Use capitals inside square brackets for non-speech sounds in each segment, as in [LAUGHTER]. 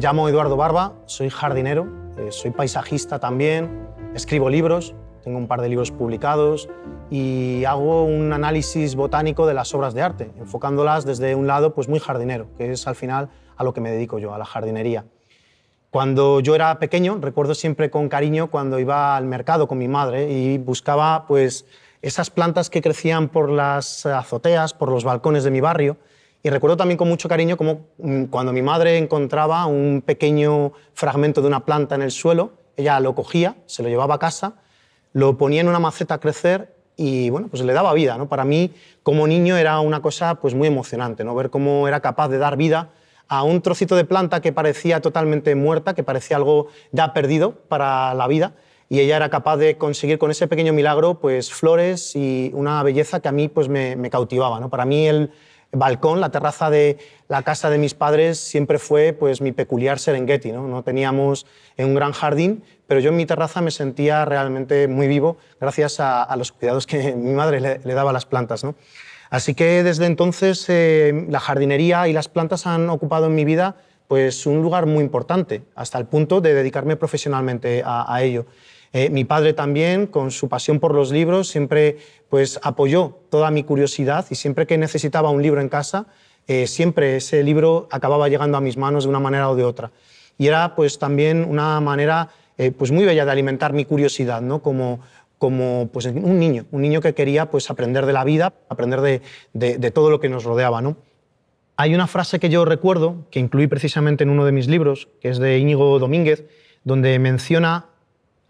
llamo Eduardo Barba, soy jardinero, eh, soy paisajista también, escribo libros, tengo un par de libros publicados y hago un análisis botánico de las obras de arte, enfocándolas desde un lado pues muy jardinero, que es al final a lo que me dedico yo, a la jardinería. Cuando yo era pequeño, recuerdo siempre con cariño cuando iba al mercado con mi madre y buscaba pues esas plantas que crecían por las azoteas, por los balcones de mi barrio y recuerdo también con mucho cariño como mm, cuando mi madre encontraba un pequeño fragmento de una planta en el suelo, ella lo cogía, se lo llevaba a casa, lo ponía en una maceta a crecer y bueno, pues le daba vida. ¿no? Para mí, como niño, era una cosa pues, muy emocionante, ¿no? ver cómo era capaz de dar vida a un trocito de planta que parecía totalmente muerta, que parecía algo ya perdido para la vida, y ella era capaz de conseguir con ese pequeño milagro pues, flores y una belleza que a mí pues, me, me cautivaba. ¿no? Para mí el balcón, la terraza de la casa de mis padres siempre fue pues, mi peculiar Serengeti. ¿no? no teníamos eh, un gran jardín, pero yo en mi terraza me sentía realmente muy vivo gracias a, los cuidados que [LAUGHS] mi madre le, daba a las plantas. ¿no? Así que desde entonces eh, la jardinería y las plantas han ocupado en mi vida pues, un lugar muy importante, hasta el punto de dedicarme profesionalmente a ello. Eh, mi padre también, con su pasión por los libros, siempre pues, apoyó toda mi curiosidad y siempre que necesitaba un libro en casa, eh, siempre ese libro acababa llegando a mis manos de una manera o de otra. Y era pues, también una manera eh, pues, muy bella de alimentar mi curiosidad, ¿no? como, como pues, un niño, un niño que quería pues, aprender de la vida, aprender de, todo lo que nos rodeaba. ¿no? Hay una frase que yo recuerdo, que incluí precisamente en uno de mis libros, que es de Íñigo Domínguez, donde menciona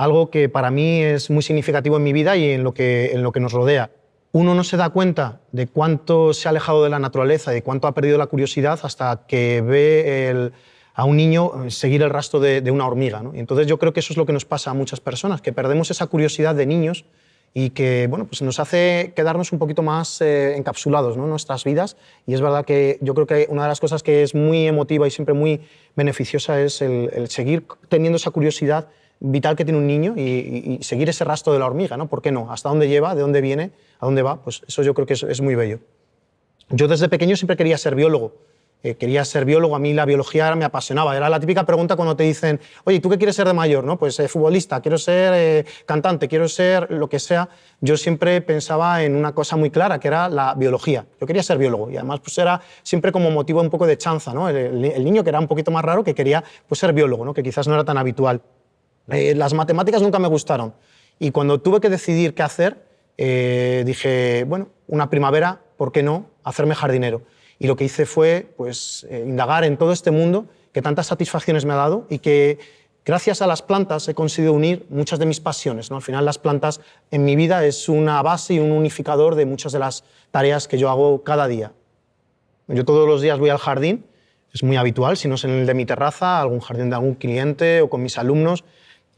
algo que para mí es muy significativo en mi vida y en lo que, en lo que nos rodea. Uno no se da cuenta de cuánto se ha alejado de la naturaleza, de cuánto ha perdido la curiosidad hasta que ve a un niño eh, seguir el rastro de, una hormiga. entonces yo creo que eso es lo que nos pasa a muchas personas, que perdemos esa curiosidad de niños y que bueno, pues nos hace quedarnos un poquito más eh, encapsulados en nuestras vidas. Y es verdad que yo creo que una de las cosas que es muy emotiva y siempre muy beneficiosa es el seguir teniendo esa curiosidad vital que tiene un niño y, seguir ese rastro de la hormiga, ¿no? ¿Por qué no? ¿Hasta dónde lleva? ¿De dónde viene? ¿A dónde va? Pues eso yo creo que es, muy bello. Yo desde pequeño siempre quería ser biólogo. Eh, quería ser biólogo, a mí la biología me apasionaba. Era la típica pregunta cuando te dicen, oye, ¿tú qué quieres ser de mayor? ¿No? Pues ser eh, futbolista, quiero ser eh, cantante, quiero ser lo que sea. Yo siempre pensaba en una cosa muy clara, que era la biología. Yo quería ser biólogo y además pues era siempre como motivo un poco de chanza, ¿no? El, niño que era un poquito más raro que quería pues, ser biólogo, ¿no? Que quizás no era tan habitual. Eh, las matemáticas nunca me gustaron. Y cuando tuve que decidir qué hacer, eh, dije, bueno, una primavera, ¿por qué no? Hacerme jardinero. Y lo que hice fue pues, eh, indagar en todo este mundo que tantas satisfacciones me ha dado y que gracias a las plantas he conseguido unir muchas de mis pasiones. Al final las plantas en mi vida es una base y un unificador de muchas de las tareas que yo hago cada día. Yo todos los días voy al jardín, es muy habitual, si no es en el de mi terraza, algún jardín de algún cliente o con mis alumnos,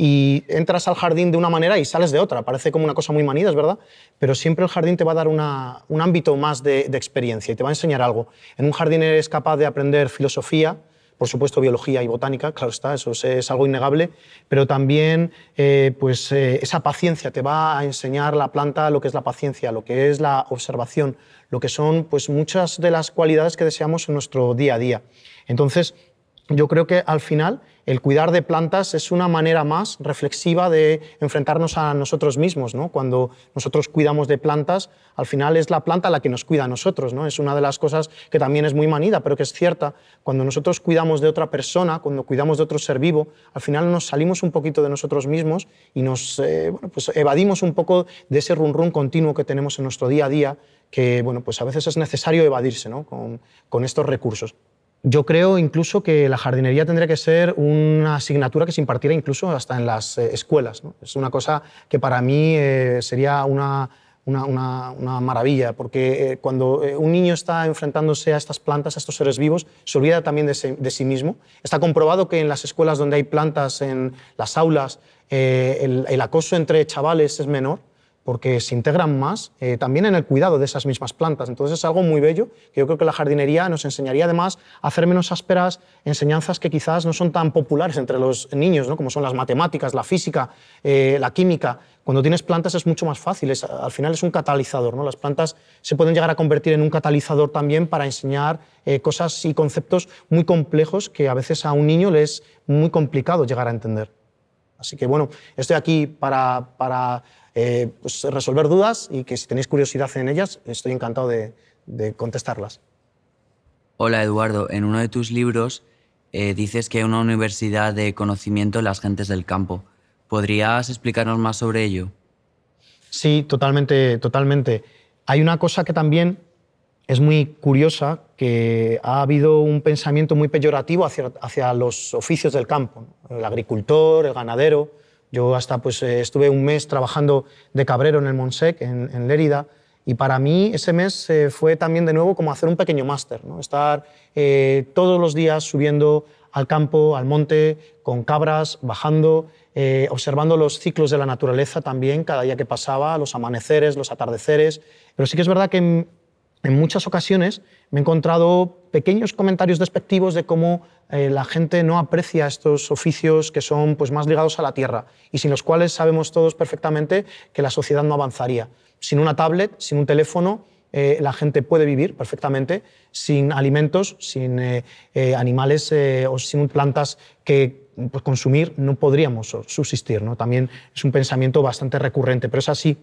y entras al jardín de una manera y sales de otra. Parece como una cosa muy manida, es verdad, pero siempre el jardín te va a dar un ámbito más de, experiencia y te va a enseñar algo. En un jardín eres capaz de aprender filosofía, por supuesto biología y botánica, claro está, eso es, algo innegable, pero también eh, pues, eh, esa paciencia te va a enseñar la planta lo que es la paciencia, lo que es la observación, lo que son pues, muchas de las cualidades que deseamos en nuestro día a día. Entonces, yo creo que al final el cuidar de plantas es una manera más reflexiva de enfrentarnos a nosotros mismos. Cuando nosotros cuidamos de plantas, al final es la planta la que nos cuida a nosotros. Es una de las cosas que también es muy manida, pero que es cierta. Cuando nosotros cuidamos de otra persona, cuando cuidamos de otro ser vivo, al final nos salimos un poquito de nosotros mismos y nos eh, pues evadimos un poco de ese run-run continuo que tenemos en nuestro día a día, que bueno, pues a veces es necesario evadirse con estos recursos. Yo creo incluso que la jardinería tendría que ser una asignatura que se impartiera incluso hasta en las eh, escuelas. Es una cosa que para mí eh, sería una, una, una, maravilla, porque eh, cuando un niño está enfrentándose a estas plantas, a estos seres vivos, se olvida también de, sí mismo. Está comprobado que en las escuelas donde hay plantas, en las aulas, el acoso entre chavales es menor porque se integran más eh, también en el cuidado de esas mismas plantas. Entonces es algo muy bello que yo creo que la jardinería nos enseñaría además a hacer menos ásperas enseñanzas que quizás no son tan populares entre los niños, como son las matemáticas, la física, eh, la química. Cuando tienes plantas es mucho más fácil, al final es un catalizador. ¿no? Las plantas se pueden llegar a convertir en un catalizador también para enseñar eh, cosas y conceptos muy complejos que a veces a un niño le es muy complicado llegar a entender. Así que bueno, estoy aquí para, eh, pues, resolver dudas y que si tenéis curiosidad en ellas, estoy encantado de, contestarlas. Hola Eduardo, en uno de tus libros eh, dices que hay una universidad de conocimiento en las gentes del campo. ¿Podrías explicarnos más sobre ello? Sí, totalmente, totalmente. Hay una cosa que también es muy curiosa que ha habido un pensamiento muy peyorativo hacia, hacia los oficios del campo, el agricultor, el ganadero. Yo hasta pues, eh, estuve un mes trabajando de cabrero en el Monsec, en, Lérida, y para mí ese mes eh, fue también de nuevo como hacer un pequeño máster, ¿no? estar eh, todos los días subiendo al campo, al monte, con cabras, bajando, observando los ciclos de la naturaleza también, cada día que pasaba, los amaneceres, los atardeceres. Pero sí que es verdad que en muchas ocasiones me he encontrado pequeños comentarios despectivos de cómo eh, la gente no aprecia estos oficios que son pues, más ligados a la tierra y sin los cuales sabemos todos perfectamente que la sociedad no avanzaría. Sin una tablet, sin un teléfono, eh, la gente puede vivir perfectamente sin alimentos, sin eh, animales o sin plantas que pues, consumir no podríamos subsistir. ¿no? También es un pensamiento bastante recurrente, pero es así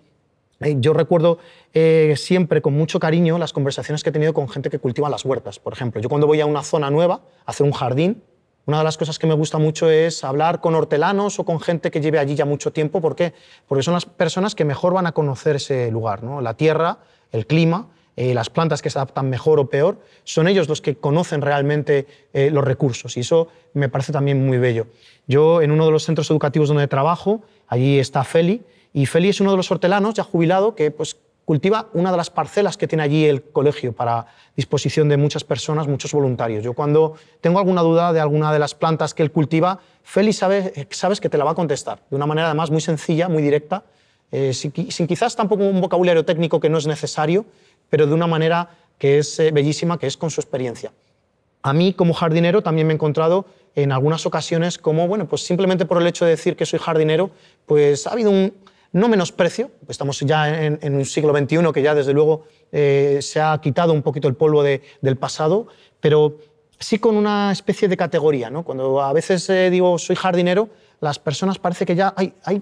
eh, yo recuerdo eh, siempre con mucho cariño las conversaciones que he tenido con gente que cultiva las huertas, por ejemplo. Yo cuando voy a una zona nueva, a hacer un jardín, una de las cosas que me gusta mucho es hablar con hortelanos o con gente que lleve allí ya mucho tiempo. ¿Por Porque son las personas que mejor van a conocer ese lugar, ¿no? la tierra, el clima, eh, las plantas que se adaptan mejor o peor, son ellos los que conocen realmente los recursos y eso me parece también muy bello. Yo en uno de los centros educativos donde trabajo Allí está Feli, y Feli es uno de los hortelanos ya jubilado que pues, cultiva una de las parcelas que tiene allí el colegio para disposición de muchas personas, muchos voluntarios. Yo cuando tengo alguna duda de alguna de las plantas que él cultiva, Feli sabes, que te la va a contestar, de una manera además muy sencilla, muy directa, eh, sin, quizás tampoco un vocabulario técnico que no es necesario, pero de una manera que es eh, bellísima, que es con su experiencia. A mí como jardinero también me he encontrado en algunas ocasiones como, bueno, pues simplemente por el hecho de decir que soy jardinero, pues ha habido un, no menosprecio, estamos ya en, un siglo XXI que ya desde luego eh, se ha quitado un poquito el polvo del pasado, pero sí con una especie de categoría, ¿no? Cuando a veces eh, digo soy jardinero, las personas parece que ya hay, hay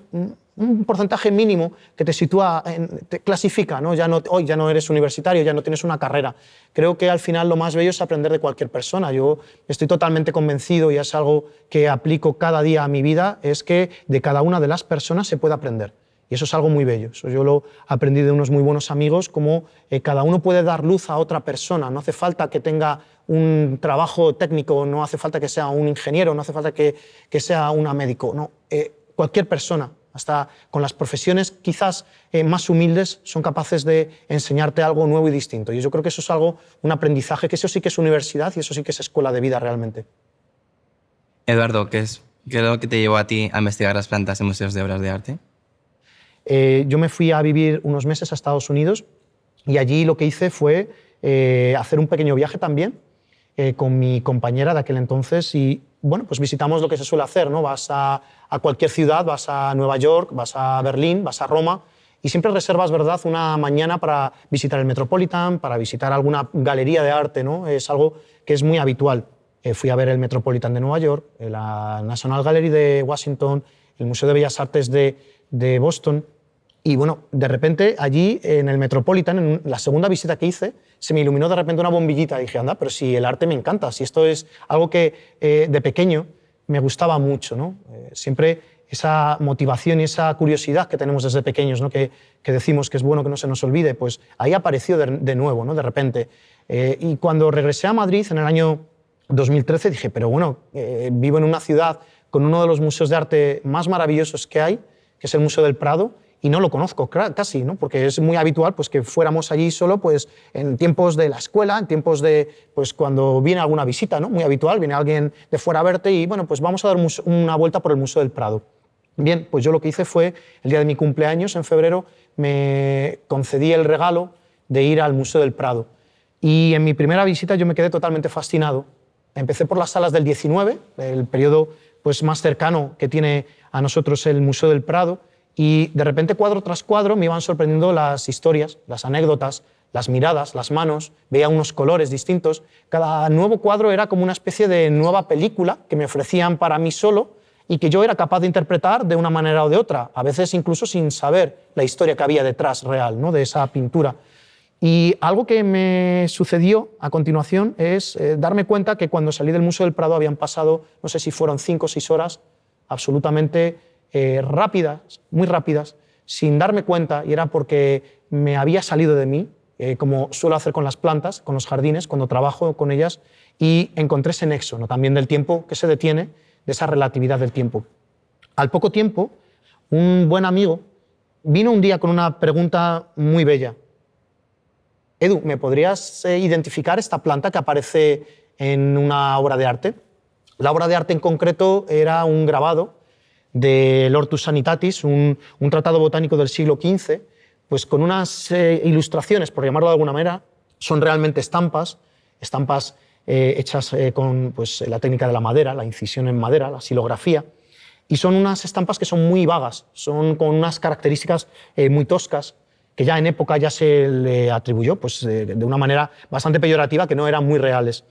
un porcentaje mínimo que te sitúa, te clasifica, ¿no? Ya no, hoy ya no eres universitario, ya no tienes una carrera. Creo que al final lo más bello es aprender de cualquier persona. Yo estoy totalmente convencido y es algo que aplico cada día a mi vida, es que de cada una de las personas se puede aprender. Y eso es algo muy bello. Eso yo lo aprendí de unos muy buenos amigos, como eh, cada uno puede dar luz a otra persona. No hace falta que tenga un trabajo técnico, no hace falta que sea un ingeniero, no hace falta que, sea un médico. No, eh, cualquier persona hasta con las profesiones quizás eh, más humildes son capaces de enseñarte algo nuevo y distinto. Y yo creo que eso es algo, un aprendizaje, que eso sí que es universidad y eso sí que es escuela de vida realmente. Eduardo, ¿qué es, qué lo que te llevó a ti a investigar las plantas en museos de obras de arte? Eh, yo me fui a vivir unos meses a Estados Unidos y allí lo que hice fue eh, hacer un pequeño viaje también con mi compañera de aquel entonces y bueno, pues visitamos lo que se suele hacer, ¿no? Vas a, cualquier ciudad, vas a Nueva York, vas a Berlín, vas a Roma, y siempre reservas, ¿verdad?, una mañana para visitar el Metropolitan, para visitar alguna galería de arte, ¿no? Es algo que es muy habitual. Eh, fui a ver el Metropolitan de Nueva York, eh, la National Gallery de Washington, el Museo de Bellas Artes de Boston, y bueno, de repente allí en el Metropolitan, en la segunda visita que hice, se me iluminó de repente una bombillita. Y dije, anda, pero si el arte me encanta, si esto es algo que eh, de pequeño me gustaba mucho, ¿no? Eh, siempre esa motivación y esa curiosidad que tenemos desde pequeños, ¿no? que, que, decimos que es bueno que no se nos olvide, pues ahí apareció de, nuevo, ¿no? de repente. Eh, y cuando regresé a Madrid en el año 2013 dije, pero bueno, vivo en una ciudad con uno de los museos de arte más maravillosos que hay, que es el Museo del Prado, y no lo conozco casi, ¿no? porque es muy habitual pues, que fuéramos allí solo pues, en tiempos de la escuela, en tiempos de pues, cuando viene alguna visita, ¿no? muy habitual, viene alguien de fuera a verte y bueno, pues vamos a dar una vuelta por el Museo del Prado. Bien, pues yo lo que hice fue, el día de mi cumpleaños, en febrero, me concedí el regalo de ir al Museo del Prado. Y en mi primera visita yo me quedé totalmente fascinado. Empecé por las salas del 19, el periodo pues, más cercano que tiene a nosotros el Museo del Prado, y de repente, cuadro tras cuadro, me iban sorprendiendo las historias, las anécdotas, las miradas, las manos, veía unos colores distintos. Cada nuevo cuadro era como una especie de nueva película que me ofrecían para mí solo y que yo era capaz de interpretar de una manera o de otra, a veces incluso sin saber la historia que había detrás real ¿no? de esa pintura. Y algo que me sucedió a continuación es eh, darme cuenta que cuando salí del Museo del Prado habían pasado, no sé si fueron cinco o seis horas, absolutamente eh, rápidas, muy rápidas, sin darme cuenta, y era porque me había salido de mí, eh, como suelo hacer con las plantas, con los jardines, cuando trabajo con ellas, y encontré ese nexo ¿no? también del tiempo que se detiene, de esa relatividad del tiempo. Al poco tiempo, un buen amigo vino un día con una pregunta muy bella. Edu, ¿me podrías eh, identificar esta planta que aparece en una obra de arte? La obra de arte en concreto era un grabado de Hortus Sanitatis, un, tratado botánico del siglo XV, pues con unas eh, ilustraciones, por llamarlo de alguna manera, son realmente estampas, estampas eh, hechas eh, con pues, la técnica de la madera, la incisión en madera, la silografía, y son unas estampas que son muy vagas, son con unas características muy toscas, que ya en época ya se le atribuyó pues, de una manera bastante peyorativa, que no eran muy reales.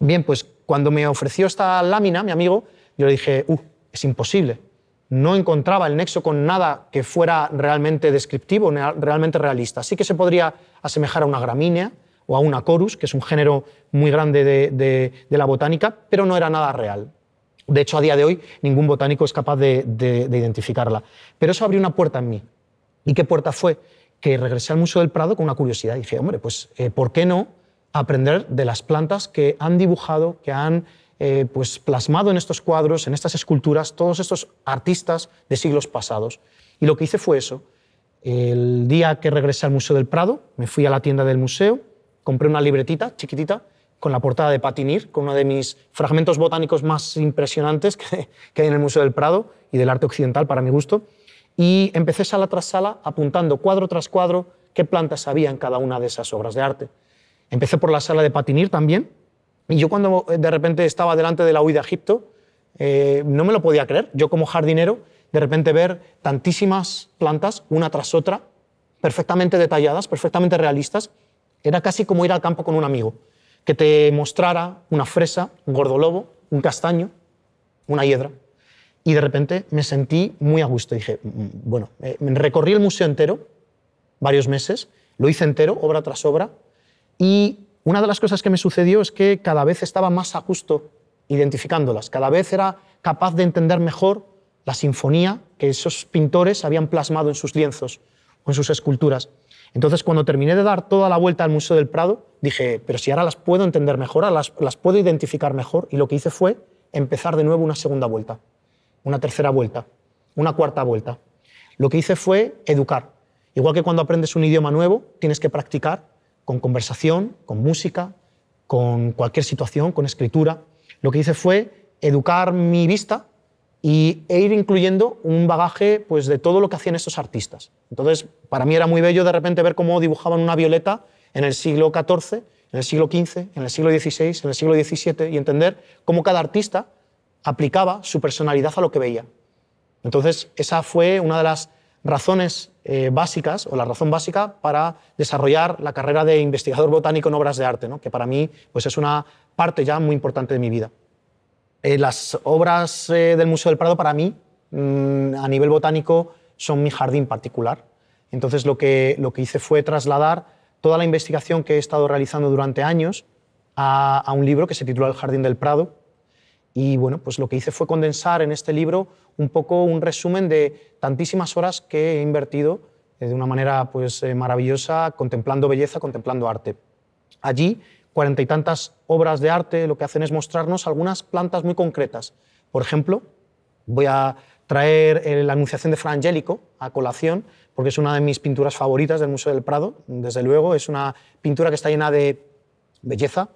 Bien, pues cuando me ofreció esta lámina, mi amigo, yo le dije, uh, es imposible, no encontraba el nexo con nada que fuera realmente descriptivo, realmente realista. Así que se podría asemejar a una gramínea o a una corus, que es un género muy grande de, la botánica, pero no era nada real. De hecho, a día de hoy ningún botánico es capaz de, de identificarla. Pero eso abrió una puerta en mí. ¿Y qué puerta fue? Que regresé al Museo del Prado con una curiosidad. Y dije, hombre, pues, eh, ¿por qué no aprender de las plantas que han dibujado, que han eh, pues, plasmado en estos cuadros, en estas esculturas, todos estos artistas de siglos pasados. Y lo que hice fue eso. El día que regresé al Museo del Prado, me fui a la tienda del museo, compré una libretita chiquitita con la portada de Patinir, con uno de mis fragmentos botánicos más impresionantes que hay en el Museo del Prado y del arte occidental, para mi gusto. Y empecé sala tras sala apuntando cuadro tras cuadro qué plantas había en cada una de esas obras de arte. Empecé por la sala de Patinir también, y yo cuando eh, de repente estaba delante de la huida de Egipto, eh, no me lo podía creer. Yo como jardinero, de repente ver tantísimas plantas, una tras otra, perfectamente detalladas, perfectamente realistas, era casi como ir al campo con un amigo, que te mostrara una fresa, un gordolobo, un castaño, una hiedra. Y de repente me sentí muy a gusto. Dije, mm, mm, bueno, eh, recorrí el museo entero, varios meses, lo hice entero, obra tras obra, y una de las cosas que me sucedió es que cada vez estaba más a gusto identificándolas, cada vez era capaz de entender mejor la sinfonía que esos pintores habían plasmado en sus lienzos o en sus esculturas. Entonces, cuando terminé de dar toda la vuelta al Museo del Prado, dije, pero si ahora las puedo entender mejor, las, las puedo identificar mejor, y lo que hice fue empezar de nuevo una segunda vuelta, una tercera vuelta, una cuarta vuelta. Lo que hice fue educar. Igual que cuando aprendes un idioma nuevo, tienes que practicar con conversación, con música, con cualquier situación, con escritura. Lo que hice fue educar mi vista y, e ir incluyendo un bagaje pues, de todo lo que hacían estos artistas. Entonces, para mí era muy bello de repente ver cómo dibujaban una violeta en el siglo XIV, en el siglo XV, en el siglo XVI, en el siglo XVII y entender cómo cada artista aplicaba su personalidad a lo que veía. Entonces, esa fue una de las razones eh, básicas o la razón básica para desarrollar la carrera de investigador botánico en obras de arte, que para mí pues es una parte ya muy importante de mi vida. Eh, las obras eh, del Museo del Prado para mí, mm, a nivel botánico, son mi jardín particular. Entonces lo que, hice fue trasladar toda la investigación que he estado realizando durante años a, un libro que se tituló El Jardín del Prado. Y bueno, pues lo que hice fue condensar en este libro un poco un resumen de tantísimas horas que he invertido eh, de una manera pues, eh, maravillosa, contemplando belleza, contemplando arte. Allí, cuarenta y tantas obras de arte lo que hacen es mostrarnos algunas plantas muy concretas. Por ejemplo, voy a traer eh, la Anunciación de Fra Angelico a colación, porque es una de mis pinturas favoritas del Museo del Prado, desde luego. Es una pintura que está llena de belleza,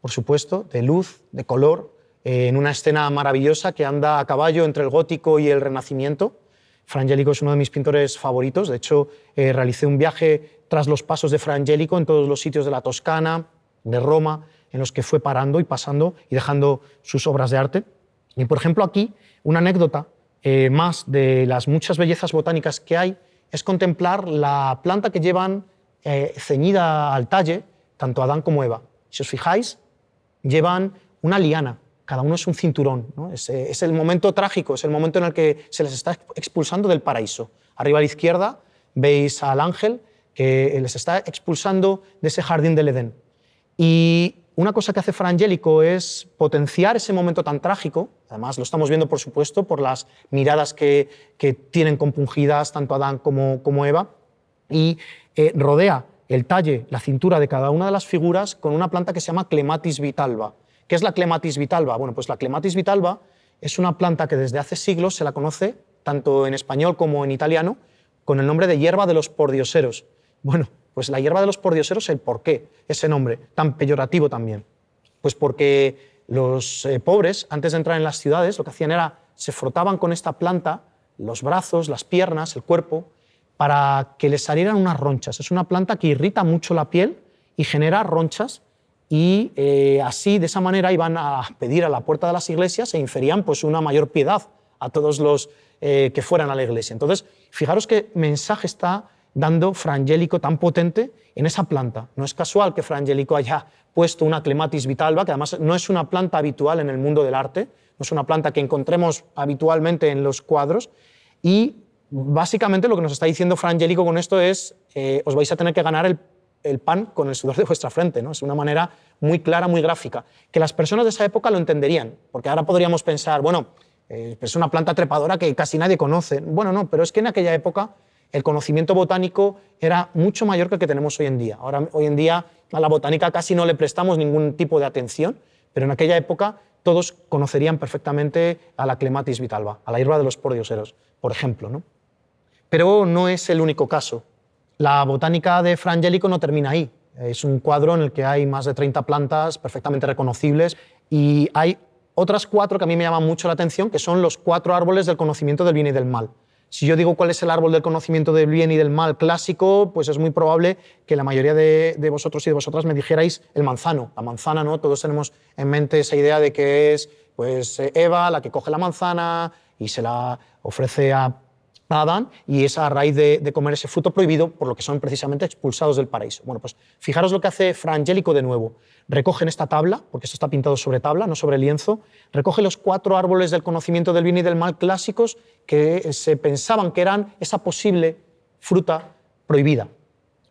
por supuesto, de luz, de color, eh, en una escena maravillosa que anda a caballo entre el gótico y el renacimiento. Frangélico es uno de mis pintores favoritos. De hecho, eh, realicé un viaje tras los pasos de Frangélico en todos los sitios de la Toscana, de Roma, en los que fue parando y pasando y dejando sus obras de arte. Y, por ejemplo, aquí una anécdota eh, más de las muchas bellezas botánicas que hay es contemplar la planta que llevan ceñida al talle tanto Adán como Eva. Si os fijáis, llevan una liana cada uno es un cinturón. Eh, es, el momento trágico, es el momento en el que se les está expulsando del paraíso. Arriba a la izquierda veis al ángel que eh, les está expulsando de ese jardín del Edén. Y una cosa que hace Frangélico es potenciar ese momento tan trágico, además lo estamos viendo por supuesto por las miradas que, tienen compungidas tanto Adán como, Eva, y eh, rodea el talle, la cintura de cada una de las figuras con una planta que se llama Clematis vitalba ¿Qué es la clematis vitalba? Bueno, pues la clematis vitalba es una planta que desde hace siglos se la conoce, tanto en español como en italiano, con el nombre de hierba de los pordioseros. Bueno, pues la hierba de los pordioseros, ¿el por qué ese nombre tan peyorativo también? Pues porque los eh, pobres, antes de entrar en las ciudades, lo que hacían era se frotaban con esta planta los brazos, las piernas, el cuerpo, para que les salieran unas ronchas. Es una planta que irrita mucho la piel y genera ronchas y eh, así, de esa manera, iban a pedir a la puerta de las iglesias e inferían pues, una mayor piedad a todos los eh, que fueran a la iglesia. Entonces, fijaros qué mensaje está dando Frangélico tan potente en esa planta. No es casual que Frangélico haya puesto una clematis vitalba, que además no es una planta habitual en el mundo del arte, no es una planta que encontremos habitualmente en los cuadros. Y básicamente lo que nos está diciendo Frangélico con esto es, eh, os vais a tener que ganar el el pan con el sudor de vuestra frente, ¿no? Es una manera muy clara, muy gráfica, que las personas de esa época lo entenderían, porque ahora podríamos pensar, bueno, eh, es una planta trepadora que casi nadie conoce. Bueno, no, pero es que en aquella época el conocimiento botánico era mucho mayor que el que tenemos hoy en día. Ahora, hoy en día a la botánica casi no le prestamos ningún tipo de atención, pero en aquella época todos conocerían perfectamente a la Clematis vitalba, a la hierba de los pordioseros, por ejemplo. ¿no? Pero no es el único caso. La botánica de Frangelico no termina ahí. Es un cuadro en el que hay más de 30 plantas perfectamente reconocibles y hay otras cuatro que a mí me llaman mucho la atención, que son los cuatro árboles del conocimiento del bien y del mal. Si yo digo cuál es el árbol del conocimiento del bien y del mal clásico, pues es muy probable que la mayoría de, de, vosotros y de vosotras me dijerais el manzano. La manzana, ¿no? Todos tenemos en mente esa idea de que es pues, eh, Eva la que coge la manzana y se la ofrece a Adán y es a raíz de, comer ese fruto prohibido por lo que son precisamente expulsados del paraíso. Bueno, pues fijaros lo que hace Fra Angelico de nuevo. en esta tabla, porque esto está pintado sobre tabla, no sobre lienzo, recoge los cuatro árboles del conocimiento del bien y del mal clásicos que se pensaban que eran esa posible fruta prohibida.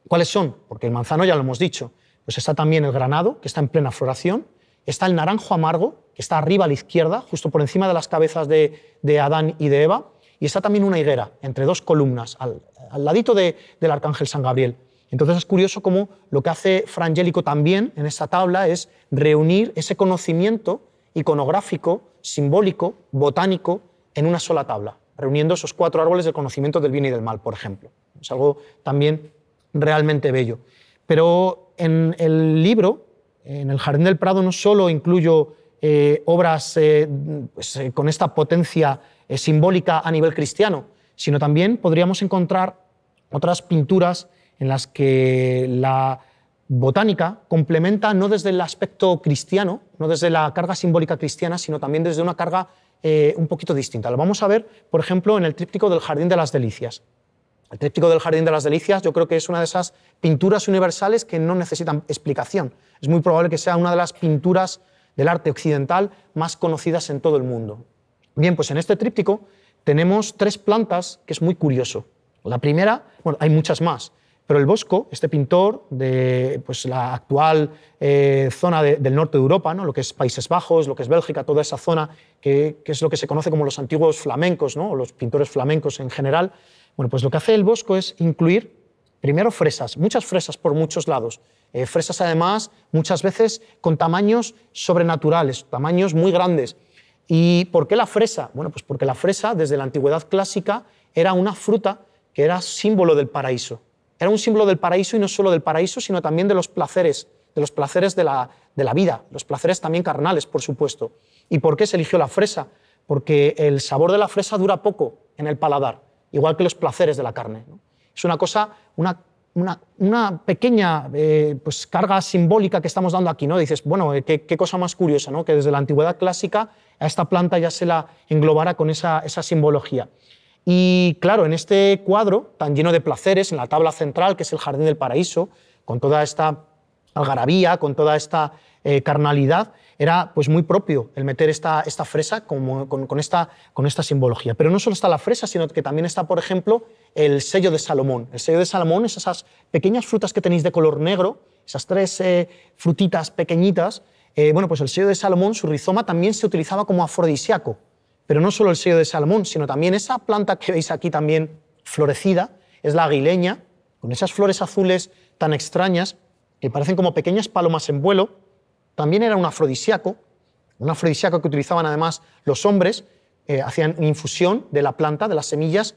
¿Cuáles son? Porque el manzano ya lo hemos dicho. Pues está también el granado, que está en plena floración, está el naranjo amargo, que está arriba a la izquierda, justo por encima de las cabezas de Adán y de Eva, y está también una higuera entre dos columnas al, ladito del Arcángel San Gabriel. Entonces es curioso cómo lo que hace Frangélico también en esa tabla es reunir ese conocimiento iconográfico, simbólico, botánico en una sola tabla, reuniendo esos cuatro árboles del conocimiento del bien y del mal, por ejemplo. Es algo también realmente bello. Pero en el libro, en el Jardín del Prado, no solo incluyo eh, obras eh, pues, eh, con esta potencia simbólica a nivel cristiano, sino también podríamos encontrar otras pinturas en las que la botánica complementa no desde el aspecto cristiano, no desde la carga simbólica cristiana, sino también desde una carga eh, un poquito distinta. Lo vamos a ver, por ejemplo, en el tríptico del Jardín de las Delicias. El tríptico del Jardín de las Delicias yo creo que es una de esas pinturas universales que no necesitan explicación. Es muy probable que sea una de las pinturas del arte occidental más conocidas en todo el mundo. Bien, pues en este tríptico tenemos tres plantas que es muy curioso. La primera, bueno, hay muchas más, pero el Bosco, este pintor de pues, la actual eh, zona del norte de Europa, ¿no? lo que es Países Bajos, lo que es Bélgica, toda esa zona que, es lo que se conoce como los antiguos flamencos, ¿no? o los pintores flamencos en general, bueno, pues lo que hace el Bosco es incluir primero fresas, muchas fresas por muchos lados. Eh, fresas además muchas veces con tamaños sobrenaturales, tamaños muy grandes. ¿Y por qué la fresa? Bueno, pues porque la fresa desde la antigüedad clásica era una fruta que era símbolo del paraíso. Era un símbolo del paraíso y no solo del paraíso, sino también de los placeres, de los placeres de la, vida, los placeres también carnales, por supuesto. ¿Y por qué se eligió la fresa? Porque el sabor de la fresa dura poco en el paladar, igual que los placeres de la carne. Es una cosa, una una, pequeña eh, pues, carga simbólica que estamos dando aquí, ¿no? Dices, bueno, eh, qué, cosa más curiosa, ¿no? Que desde la antigüedad clásica a esta planta ya se la englobara con esa, simbología. Y claro, en este cuadro tan lleno de placeres, en la tabla central, que es el jardín del paraíso, con toda esta algarabía, con toda esta eh, carnalidad, era pues muy propio el meter esta, fresa con, esta, simbología. Pero no solo está la fresa, sino que también está, por ejemplo, el sello de Salomón. El sello de Salomón es esas pequeñas frutas que tenéis de color negro, esas tres eh, frutitas pequeñitas. Eh, bueno, pues el sello de Salomón, su rizoma también se utilizaba como afrodisíaco. Pero no solo el sello de Salomón, sino también esa planta que veis aquí también florecida, es la aguileña, con esas flores azules tan extrañas que parecen como pequeñas palomas en vuelo también era un afrodisíaco, un afrodisíaco que utilizaban además los hombres, eh, hacían infusión de la planta, de las semillas,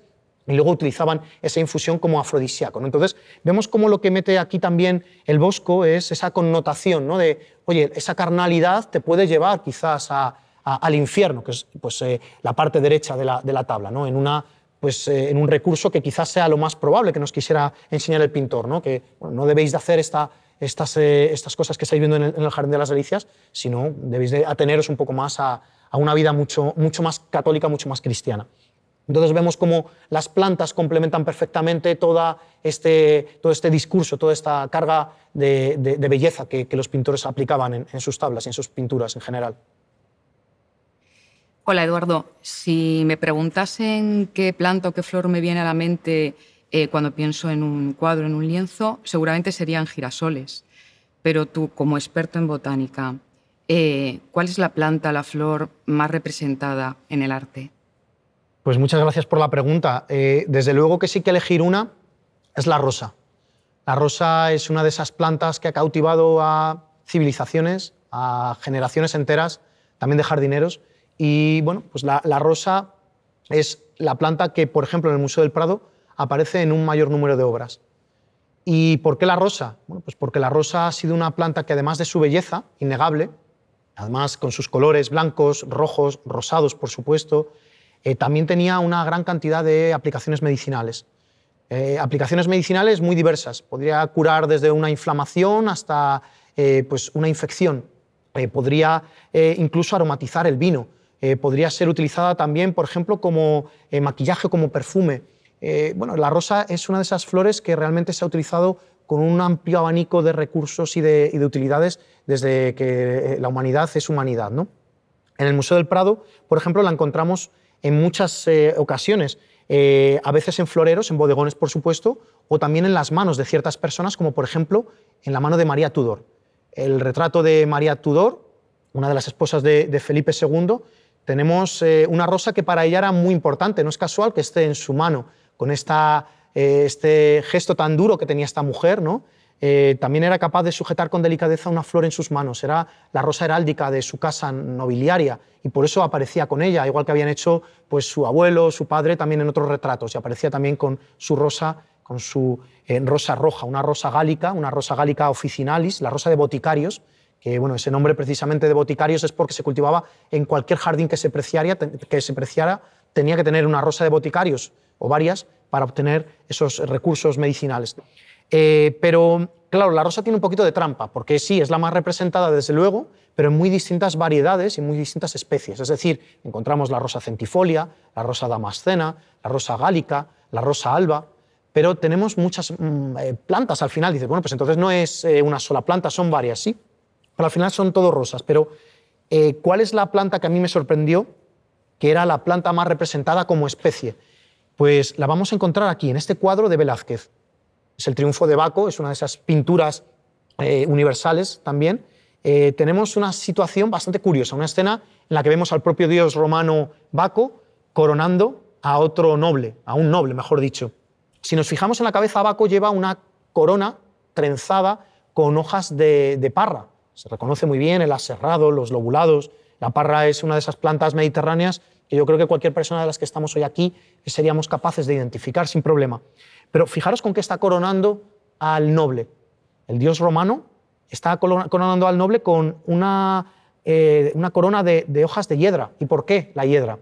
y luego utilizaban esa infusión como afrodisíaco. Entonces, vemos cómo lo que mete aquí también el Bosco es esa connotación ¿no? de, oye, esa carnalidad te puede llevar quizás al infierno, que es pues, eh, la parte derecha de la, tabla, ¿no? en, una, pues, eh, en un recurso que quizás sea lo más probable que nos quisiera enseñar el pintor, ¿no? que no debéis de hacer esta estas, eh, estas cosas que estáis viendo en el, Jardín de las Delicias, sino debéis ateneros un poco más a, una vida mucho, mucho más católica, mucho más cristiana. Entonces vemos cómo las plantas complementan perfectamente toda este, todo este discurso, toda esta carga de, belleza que, los pintores aplicaban en, en, sus tablas y en sus pinturas en general. Hola Eduardo, si me preguntasen qué planta o qué flor me viene a la mente eh, cuando pienso en un cuadro, en un lienzo, seguramente serían girasoles. Pero tú, como experto en botánica, eh, ¿cuál es la planta, la flor más representada en el arte? Pues muchas gracias por la pregunta. Eh, desde luego que sí que elegir una es la rosa. La rosa es una de esas plantas que ha cautivado a civilizaciones, a generaciones enteras, también de jardineros. Y bueno, pues la rosa es la planta que, por ejemplo, en el Museo del Prado aparece en un mayor número de obras. ¿Y por qué la rosa? pues porque la rosa ha sido una planta que además de su belleza innegable, además con sus colores blancos, rojos, rosados, por supuesto, eh, también tenía una gran cantidad de aplicaciones medicinales. Eh, aplicaciones medicinales muy diversas. Podría curar desde una inflamación hasta eh, pues una infección. podría incluso aromatizar el vino. podría ser utilizada también, por ejemplo, como maquillaje, como perfume. Eh, bueno, la rosa es una de esas flores que realmente se ha utilizado con un amplio abanico de recursos y de, utilidades desde que eh, la humanidad es humanidad. ¿no? En el Museo del Prado, por ejemplo, la encontramos en muchas eh, ocasiones, a veces en floreros, en bodegones, por supuesto, o también en las manos de ciertas personas, como por ejemplo en la mano de María Tudor. El retrato de María Tudor, una de las esposas de, Felipe II, tenemos una rosa que para ella era muy importante, no es casual que esté en su mano con eh, este gesto tan duro que tenía esta mujer, ¿no? Eh, también era capaz de sujetar con delicadeza una flor en sus manos. Era la rosa heráldica de su casa nobiliaria y por eso aparecía con ella, igual que habían hecho pues, su abuelo, su padre, también en otros retratos. Y aparecía también con su rosa, con su eh, rosa roja, una rosa gálica, una rosa gálica officinalis, la rosa de boticarios, que bueno, ese nombre precisamente de boticarios es porque se cultivaba en cualquier jardín que se preciara, que se preciara tenía que tener una rosa de boticarios o varias para obtener esos recursos medicinales. Eh, pero claro, la rosa tiene un poquito de trampa, porque sí, es la más representada desde luego, pero en muy distintas variedades y muy distintas especies. Es decir, encontramos la rosa centifolia, la rosa damascena, la rosa gálica, la rosa alba, pero tenemos muchas mm, eh, plantas al final. Dices, bueno, pues entonces no es eh, una sola planta, son varias, sí, pero al final son todo rosas. Pero, ¿cuál es la planta que a mí me sorprendió? Que era la planta más representada como especie pues la vamos a encontrar aquí, en este cuadro de Velázquez. Es el triunfo de Baco, es una de esas pinturas eh, universales también. Eh, tenemos una situación bastante curiosa, una escena en la que vemos al propio dios romano Baco coronando a otro noble, a un noble, mejor dicho. Si nos fijamos en la cabeza, Baco lleva una corona trenzada con hojas de, de parra. Se reconoce muy bien el aserrado, los lobulados. La parra es una de esas plantas mediterráneas que yo creo que cualquier persona de las que estamos hoy aquí eh, seríamos capaces de identificar sin problema. Pero fijaros con qué está coronando al noble. El dios romano está coronando al noble con una, eh, corona de, hojas de hiedra. ¿Y por qué la hiedra?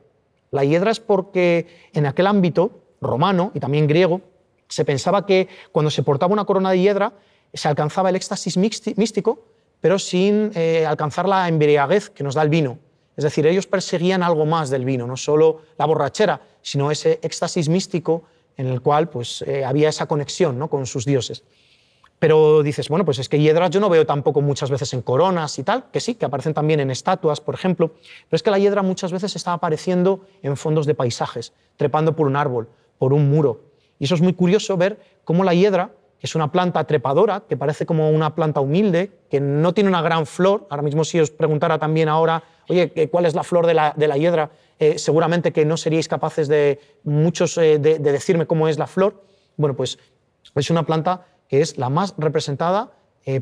La hiedra es porque en aquel ámbito romano y también griego se pensaba que cuando se portaba una corona de hiedra se alcanzaba el éxtasis místico, pero sin eh, alcanzar la embriaguez que nos da el vino. Es decir, ellos perseguían algo más del vino, no solo la borrachera, sino ese éxtasis místico en el cual pues, eh, había esa conexión ¿no? con sus dioses. Pero dices, bueno, pues es que hiedras yo no veo tampoco muchas veces en coronas y tal, que sí, que aparecen también en estatuas, por ejemplo, pero es que la hiedra muchas veces está apareciendo en fondos de paisajes, trepando por un árbol, por un muro. Y eso es muy curioso ver cómo la hiedra es una planta trepadora, que parece como una planta humilde, que no tiene una gran flor. Ahora mismo si os preguntara también ahora, oye, eh, ¿cuál es la flor de la, hiedra? Eh, seguramente que no seríais capaces de muchos eh, de, decirme cómo es la flor. Bueno, pues es una planta que es la más representada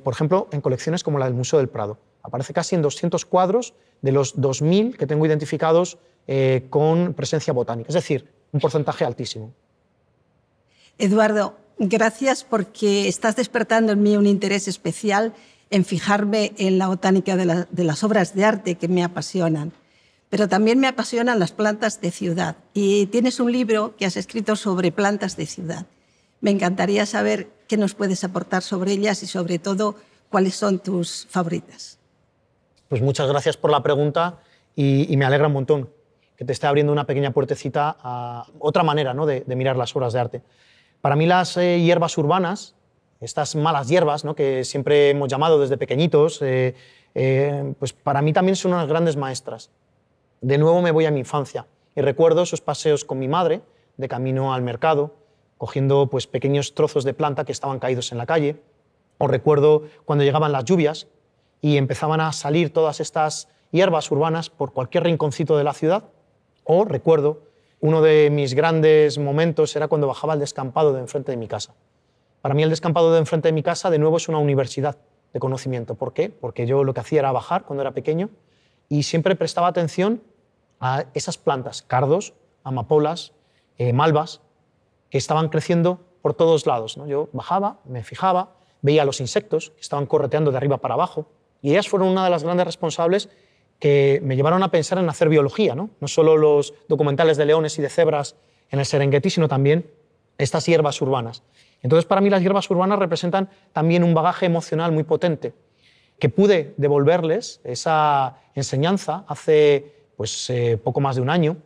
por ejemplo, en colecciones como la del Museo del Prado. Aparece casi en 200 cuadros de los 2.000 que tengo identificados con presencia botánica, es decir, un porcentaje altísimo. Eduardo, Gracias porque estás despertando en mí un interés especial en fijarme en la botánica de, las obras de arte que me apasionan. Pero también me apasionan las plantas de ciudad. Y tienes un libro que has escrito sobre plantas de ciudad. Me encantaría saber qué nos puedes aportar sobre ellas y sobre todo cuáles son tus favoritas. Pues muchas gracias por la pregunta y, me alegra un montón que te esté abriendo una pequeña puertecita a otra manera ¿no? de mirar las obras de arte. Para mí las eh, hierbas urbanas, estas malas hierbas ¿no? que siempre hemos llamado desde pequeñitos, eh, eh, pues para mí también son unas grandes maestras. De nuevo me voy a mi infancia y recuerdo esos paseos con mi madre de camino al mercado, cogiendo pues pequeños trozos de planta que estaban caídos en la calle. O recuerdo cuando llegaban las lluvias y empezaban a salir todas estas hierbas urbanas por cualquier rinconcito de la ciudad. O recuerdo uno de mis grandes momentos era cuando bajaba al descampado de enfrente de mi casa. Para mí el descampado de enfrente de mi casa, de nuevo, es una universidad de conocimiento. ¿Por qué? Porque yo lo que hacía era bajar cuando era pequeño y siempre prestaba atención a esas plantas, cardos, amapolas, eh, malvas, que estaban creciendo por todos lados. Yo bajaba, me fijaba, veía los insectos que estaban correteando de arriba para abajo y ellas fueron una de las grandes responsables que me llevaron a pensar en hacer biología, ¿no? No solo los documentales de leones y de cebras en el Serengeti, sino también estas hierbas urbanas. Entonces, para mí las hierbas urbanas representan también un bagaje emocional muy potente, que pude devolverles esa enseñanza hace pues, eh, poco más de un año,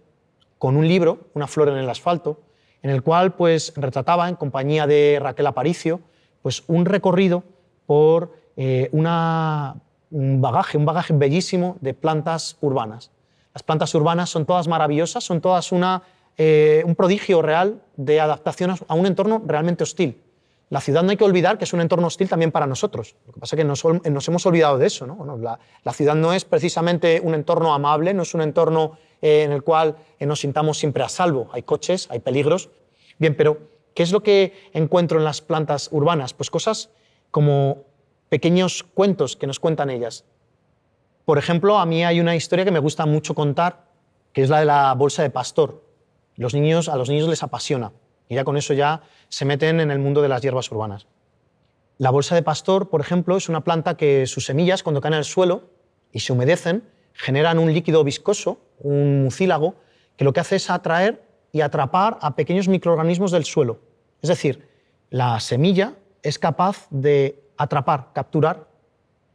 con un libro, Una flor en el asfalto, en el cual pues, retrataba, en compañía de Raquel Aparicio, pues, un recorrido por eh, una un bagaje, un bagaje bellísimo de plantas urbanas. Las plantas urbanas son todas maravillosas, son todas una, eh, un prodigio real de adaptación a un entorno realmente hostil. La ciudad no hay que olvidar que es un entorno hostil también para nosotros. Lo que pasa es que nos, hemos olvidado de eso. la, ciudad no es precisamente un entorno amable, no es un entorno eh, en el cual eh, nos sintamos siempre a salvo. Hay coches, hay peligros. Bien, pero ¿qué es lo que encuentro en las plantas urbanas? Pues cosas como pequeños cuentos que nos cuentan ellas. Por ejemplo, a mí hay una historia que me gusta mucho contar, que es la de la bolsa de pastor. Los niños, a los niños les apasiona y ya con eso ya se meten en el mundo de las hierbas urbanas. La bolsa de pastor, por ejemplo, es una planta que sus semillas, cuando caen al suelo y se humedecen, generan un líquido viscoso, un mucílago, que lo que hace es atraer y atrapar a pequeños microorganismos del suelo. Es decir, la semilla es capaz de atrapar, capturar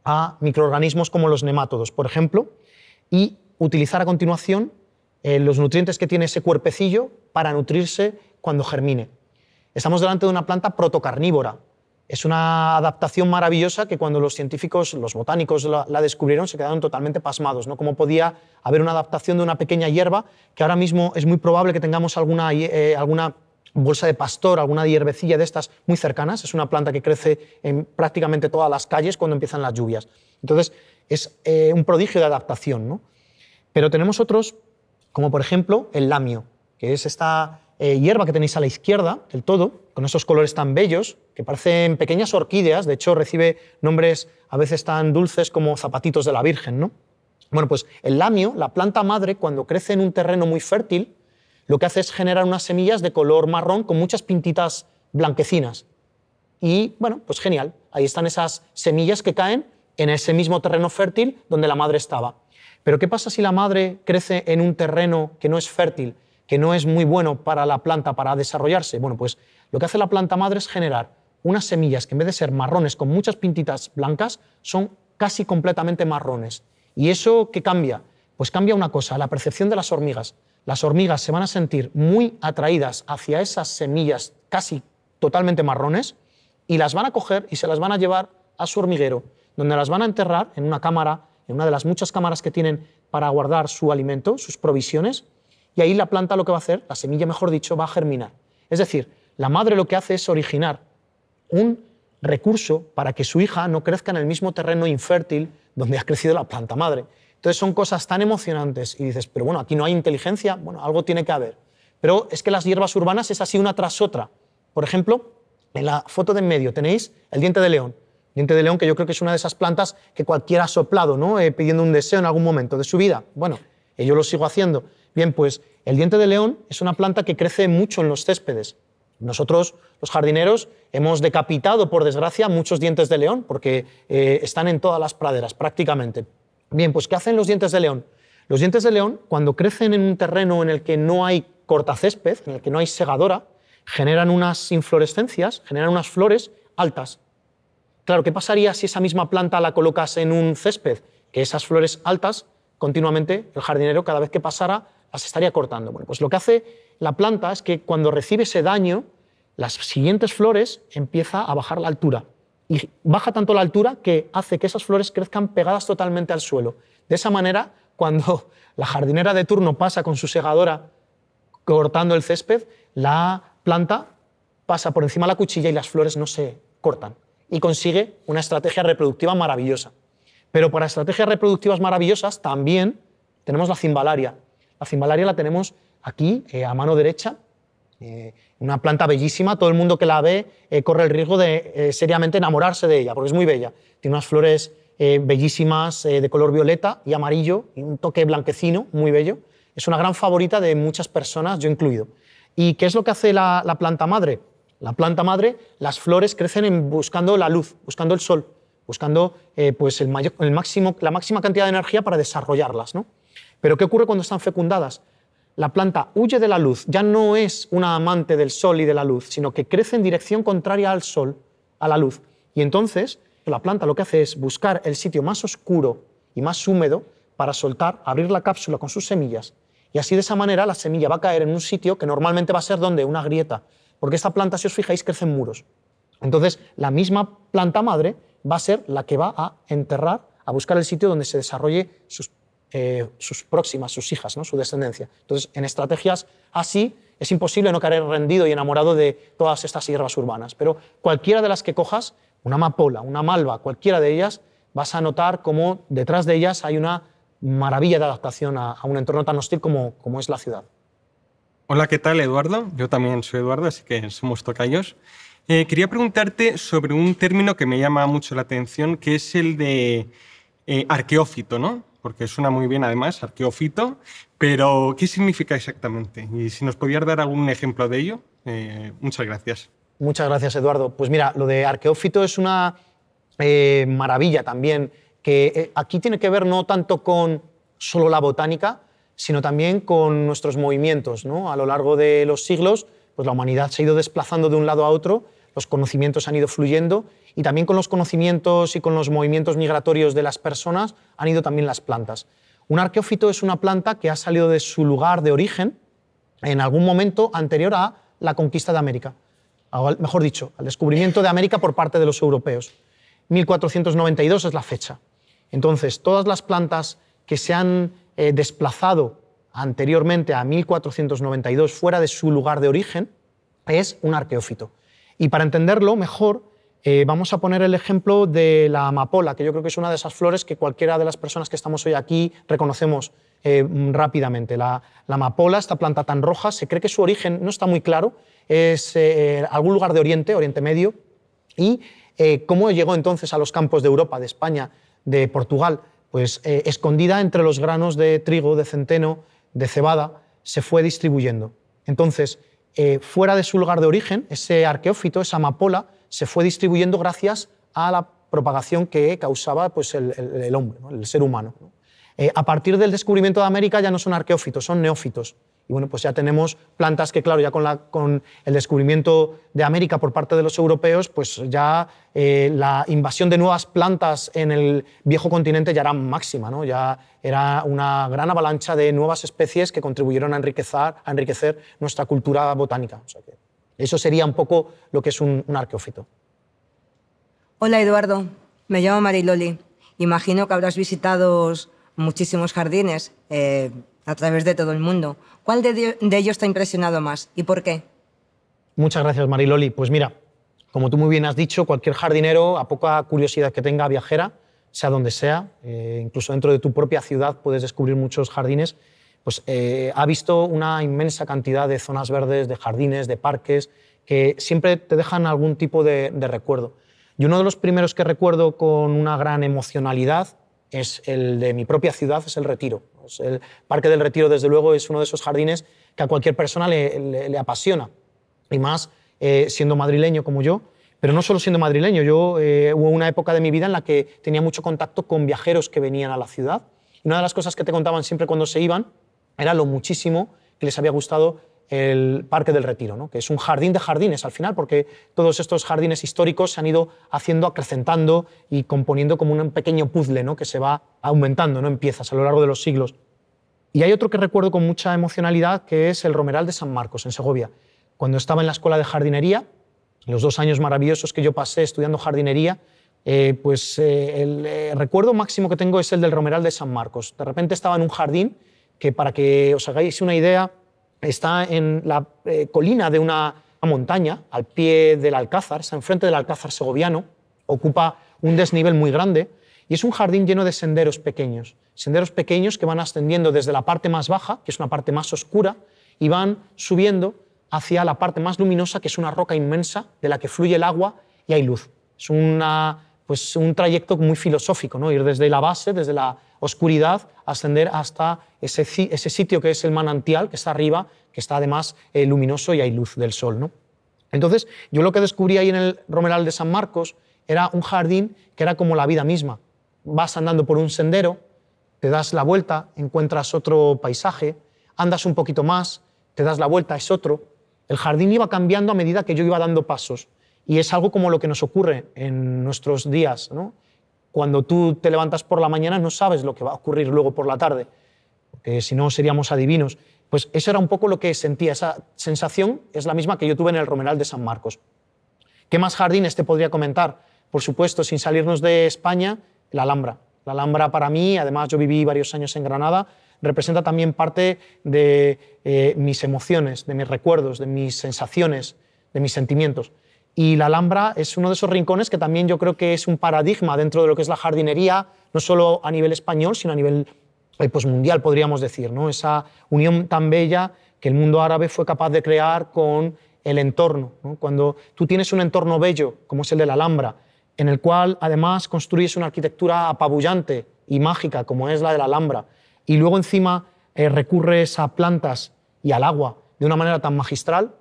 a microorganismos como los nemátodos, por ejemplo, y utilizar a continuación eh, los nutrientes que tiene ese cuerpecillo para nutrirse cuando germine. Estamos delante de una planta protocarnívora. Es una adaptación maravillosa que cuando los científicos, los botánicos la, descubrieron, se quedaron totalmente pasmados. ¿no? ¿Cómo podía haber una adaptación de una pequeña hierba que ahora mismo es muy probable que tengamos alguna eh, bolsa de pastor, alguna hierbecilla de estas muy cercanas. Es una planta que crece en prácticamente todas las calles cuando empiezan las lluvias. Entonces, es eh, un prodigio de adaptación. ¿no? Pero tenemos otros, como por ejemplo el lamio, que es esta eh, hierba que tenéis a la izquierda del todo, con esos colores tan bellos, que parecen pequeñas orquídeas. De hecho, recibe nombres a veces tan dulces como zapatitos de la Virgen. Bueno, pues el lamio, la planta madre, cuando crece en un terreno muy fértil, lo que hace es generar unas semillas de color marrón con muchas pintitas blanquecinas. Y bueno, pues genial, ahí están esas semillas que caen en ese mismo terreno fértil donde la madre estaba. Pero ¿qué pasa si la madre crece en un terreno que no es fértil, que no es muy bueno para la planta para desarrollarse? Bueno, pues lo que hace la planta madre es generar unas semillas que en vez de ser marrones con muchas pintitas blancas, son casi completamente marrones. ¿Y eso qué cambia? Pues cambia una cosa, la percepción de las hormigas las hormigas se van a sentir muy atraídas hacia esas semillas casi totalmente marrones y las van a coger y se las van a llevar a su hormiguero, donde las van a enterrar en una cámara, en una de las muchas cámaras que tienen para guardar su alimento, sus provisiones, y ahí la planta lo que va a hacer, la semilla mejor dicho, va a germinar. Es decir, la madre lo que hace es originar un recurso para que su hija no crezca en el mismo terreno infértil donde ha crecido la planta madre. Entonces son cosas tan emocionantes y dices, pero bueno, aquí no hay inteligencia, bueno, algo tiene que haber. Pero es que las hierbas urbanas es así una tras otra. Por ejemplo, en la foto de en medio tenéis el diente de león. diente de león que yo creo que es una de esas plantas que cualquiera ha soplado, ¿no? Eh, pidiendo un deseo en algún momento de su vida. Bueno, eh, yo lo sigo haciendo. Bien, pues el diente de león es una planta que crece mucho en los céspedes. Nosotros, los jardineros, hemos decapitado, por desgracia, muchos dientes de león porque eh, están en todas las praderas prácticamente. Bien, pues ¿qué hacen los dientes de león? Los dientes de león, cuando crecen en un terreno en el que no hay cortacésped, en el que no hay segadora, generan unas inflorescencias, generan unas flores altas. Claro, ¿qué pasaría si esa misma planta la colocas en un césped? Que esas flores altas, continuamente, el jardinero, cada vez que pasara, las estaría cortando. Bueno, pues lo que hace la planta es que cuando recibe ese daño, las siguientes flores empieza a bajar la altura y baja tanto la altura que hace que esas flores crezcan pegadas totalmente al suelo. De esa manera, cuando [LAUGHS] la jardinera de turno pasa con su segadora cortando el césped, la planta pasa por encima de la cuchilla y las flores no se cortan. Y consigue una estrategia reproductiva maravillosa. Pero para estrategias reproductivas maravillosas también tenemos la cimbalaria. La cimbalaria la tenemos aquí, eh, a mano derecha, eh, una planta bellísima, todo el mundo que la ve eh, corre el riesgo de eh, seriamente enamorarse de ella, porque es muy bella. Tiene unas flores bellísimas de color violeta y amarillo, y un toque blanquecino, muy bello. Es una gran favorita de muchas personas, yo incluido. ¿Y qué es lo que hace la, planta madre? La planta madre, las flores crecen buscando la luz, buscando el sol, buscando pues la máxima cantidad de energía para desarrollarlas. ¿no? Pero ¿qué ocurre cuando están fecundadas? La planta huye de la luz, ya no es una amante del sol y de la luz, sino que crece en dirección contraria al sol, a la luz. Y entonces la planta lo que hace es buscar el sitio más oscuro y más húmedo para soltar, abrir la cápsula con sus semillas. Y así de esa manera la semilla va a caer en un sitio que normalmente va a ser donde una grieta, porque esta planta, si os fijáis, crece en muros. Entonces, la misma planta madre va a ser la que va a enterrar, a buscar el sitio donde se desarrolle sus eh, sus próximas, sus hijas, ¿no? su descendencia. Entonces, en estrategias así es imposible no caer rendido y enamorado de todas estas hierbas urbanas, pero cualquiera de las que cojas, una amapola, una malva, cualquiera de ellas, vas a notar cómo detrás de ellas hay una maravilla de adaptación a, un entorno tan hostil como, como es la ciudad. Hola, ¿qué tal, Eduardo? Yo también soy Eduardo, así que somos tocayos. Eh, quería preguntarte sobre un término que me llama mucho la atención, que es el de eh, arqueófito, ¿no? porque suena muy bien además, arqueófito, pero ¿qué significa exactamente? Y si nos podías dar algún ejemplo de ello, eh, muchas gracias. Muchas gracias, Eduardo. Pues mira, lo de arqueófito es una eh, maravilla también, que eh, aquí tiene que ver no tanto con solo la botánica, sino también con nuestros movimientos. ¿no? A lo largo de los siglos, pues la humanidad se ha ido desplazando de un lado a otro, los conocimientos han ido fluyendo y también con los conocimientos y con los movimientos migratorios de las personas han ido también las plantas. Un arqueófito es una planta que ha salido de su lugar de origen en algún momento anterior a la conquista de América, o mejor dicho, al descubrimiento de América por parte de los europeos. 1492 es la fecha. Entonces, todas las plantas que se han eh, desplazado anteriormente a 1492 fuera de su lugar de origen es un arqueófito. Y para entenderlo mejor, eh, vamos a poner el ejemplo de la amapola, que yo creo que es una de esas flores que cualquiera de las personas que estamos hoy aquí reconocemos eh, rápidamente. La, amapola, esta planta tan roja, se cree que su origen no está muy claro, es eh, algún lugar de Oriente, Oriente Medio, y cómo llegó entonces a los campos de Europa, de España, de Portugal, pues escondida entre los granos de trigo, de centeno, de cebada, se fue distribuyendo. Entonces, fuera de su lugar de origen, ese arqueófito, esa amapola, se fue distribuyendo gracias a la propagación que causaba pues, el, hombre, el ser humano. Eh, a partir del descubrimiento de América ya no son arqueófitos, son neófitos. Y bueno, pues ya tenemos plantas que, claro, ya con, el descubrimiento de América por parte de los europeos, pues ya eh, la invasión de nuevas plantas en el viejo continente ya era máxima, Ya era una gran avalancha de nuevas especies que contribuyeron a, enriquecer, a enriquecer nuestra cultura botánica. Eso sería un poco lo que es un, arqueófito. Hola Eduardo, me llamo Mariloli. Imagino que habrás visitado muchísimos jardines eh, a través de todo el mundo. ¿Cuál de, ellos te ha impresionado más y por qué? Muchas gracias Mariloli. Pues mira, como tú muy bien has dicho, cualquier jardinero, a poca curiosidad que tenga viajera, sea donde sea, eh, incluso dentro de tu propia ciudad puedes descubrir muchos jardines pues, eh, ha visto una inmensa cantidad de zonas verdes, de jardines, de parques, que siempre te dejan algún tipo de, recuerdo. Y uno de los primeros que recuerdo con una gran emocionalidad es el de mi propia ciudad, es el Retiro. el Parque del Retiro, desde luego, es uno de esos jardines que a cualquier persona le, apasiona, y más eh, siendo madrileño como yo. Pero no solo siendo madrileño, yo eh, hubo una época de mi vida en la que tenía mucho contacto con viajeros que venían a la ciudad. Y una de las cosas que te contaban siempre cuando se iban era lo muchísimo que les había gustado el Parque del Retiro, ¿no? que es un jardín de jardines al final, porque todos estos jardines históricos se han ido haciendo, acrecentando y componiendo como un pequeño puzzle que se va aumentando ¿no? en a lo largo de los siglos. Y hay otro que recuerdo con mucha emocionalidad, que es el Romeral de San Marcos, en Segovia. Cuando estaba en la escuela de jardinería, los dos años maravillosos que yo pasé estudiando jardinería, eh, pues eh, el eh, recuerdo máximo que tengo es el del Romeral de San Marcos. De repente estaba en un jardín que para que os hagáis una idea, está en la eh, colina de una montaña, al pie del Alcázar, está enfrente del Alcázar segoviano, ocupa un desnivel muy grande y es un jardín lleno de senderos pequeños, senderos pequeños que van ascendiendo desde la parte más baja, que es una parte más oscura, y van subiendo hacia la parte más luminosa, que es una roca inmensa de la que fluye el agua y hay luz. Es pues, un trayecto muy filosófico, ¿no? ir desde la base, desde la oscuridad, ascender hasta ese, sitio que es el manantial, que está arriba, que está además eh, luminoso y hay luz del sol. ¿no? Entonces, yo lo que descubrí ahí en el Romeral de San Marcos era un jardín que era como la vida misma. Vas andando por un sendero, te das la vuelta, encuentras otro paisaje, andas un poquito más, te das la vuelta, es otro. El jardín iba cambiando a medida que yo iba dando pasos. Y es algo como lo que nos ocurre en nuestros días cuando tú te levantas por la mañana no sabes lo que va a ocurrir luego por la tarde, porque si no seríamos adivinos. Pues eso era un poco lo que sentía, esa sensación es la misma que yo tuve en el Romeral de San Marcos. ¿Qué más jardines te podría comentar? Por supuesto, sin salirnos de España, la Alhambra. La Alhambra para mí, además yo viví varios años en Granada, representa también parte de eh, mis emociones, de mis recuerdos, de mis sensaciones, de mis sentimientos. Y la Alhambra es uno de esos rincones que también yo creo que es un paradigma dentro de lo que es la jardinería, no solo a nivel español, sino a nivel eh, pues, mundial, podríamos decir. ¿no? Esa unión tan bella que el mundo árabe fue capaz de crear con el entorno. Cuando tú tienes un entorno bello, como es el de la Alhambra, en el cual además construyes una arquitectura apabullante y mágica, como es la de la Alhambra, y luego encima eh, recurres a plantas y al agua de una manera tan magistral,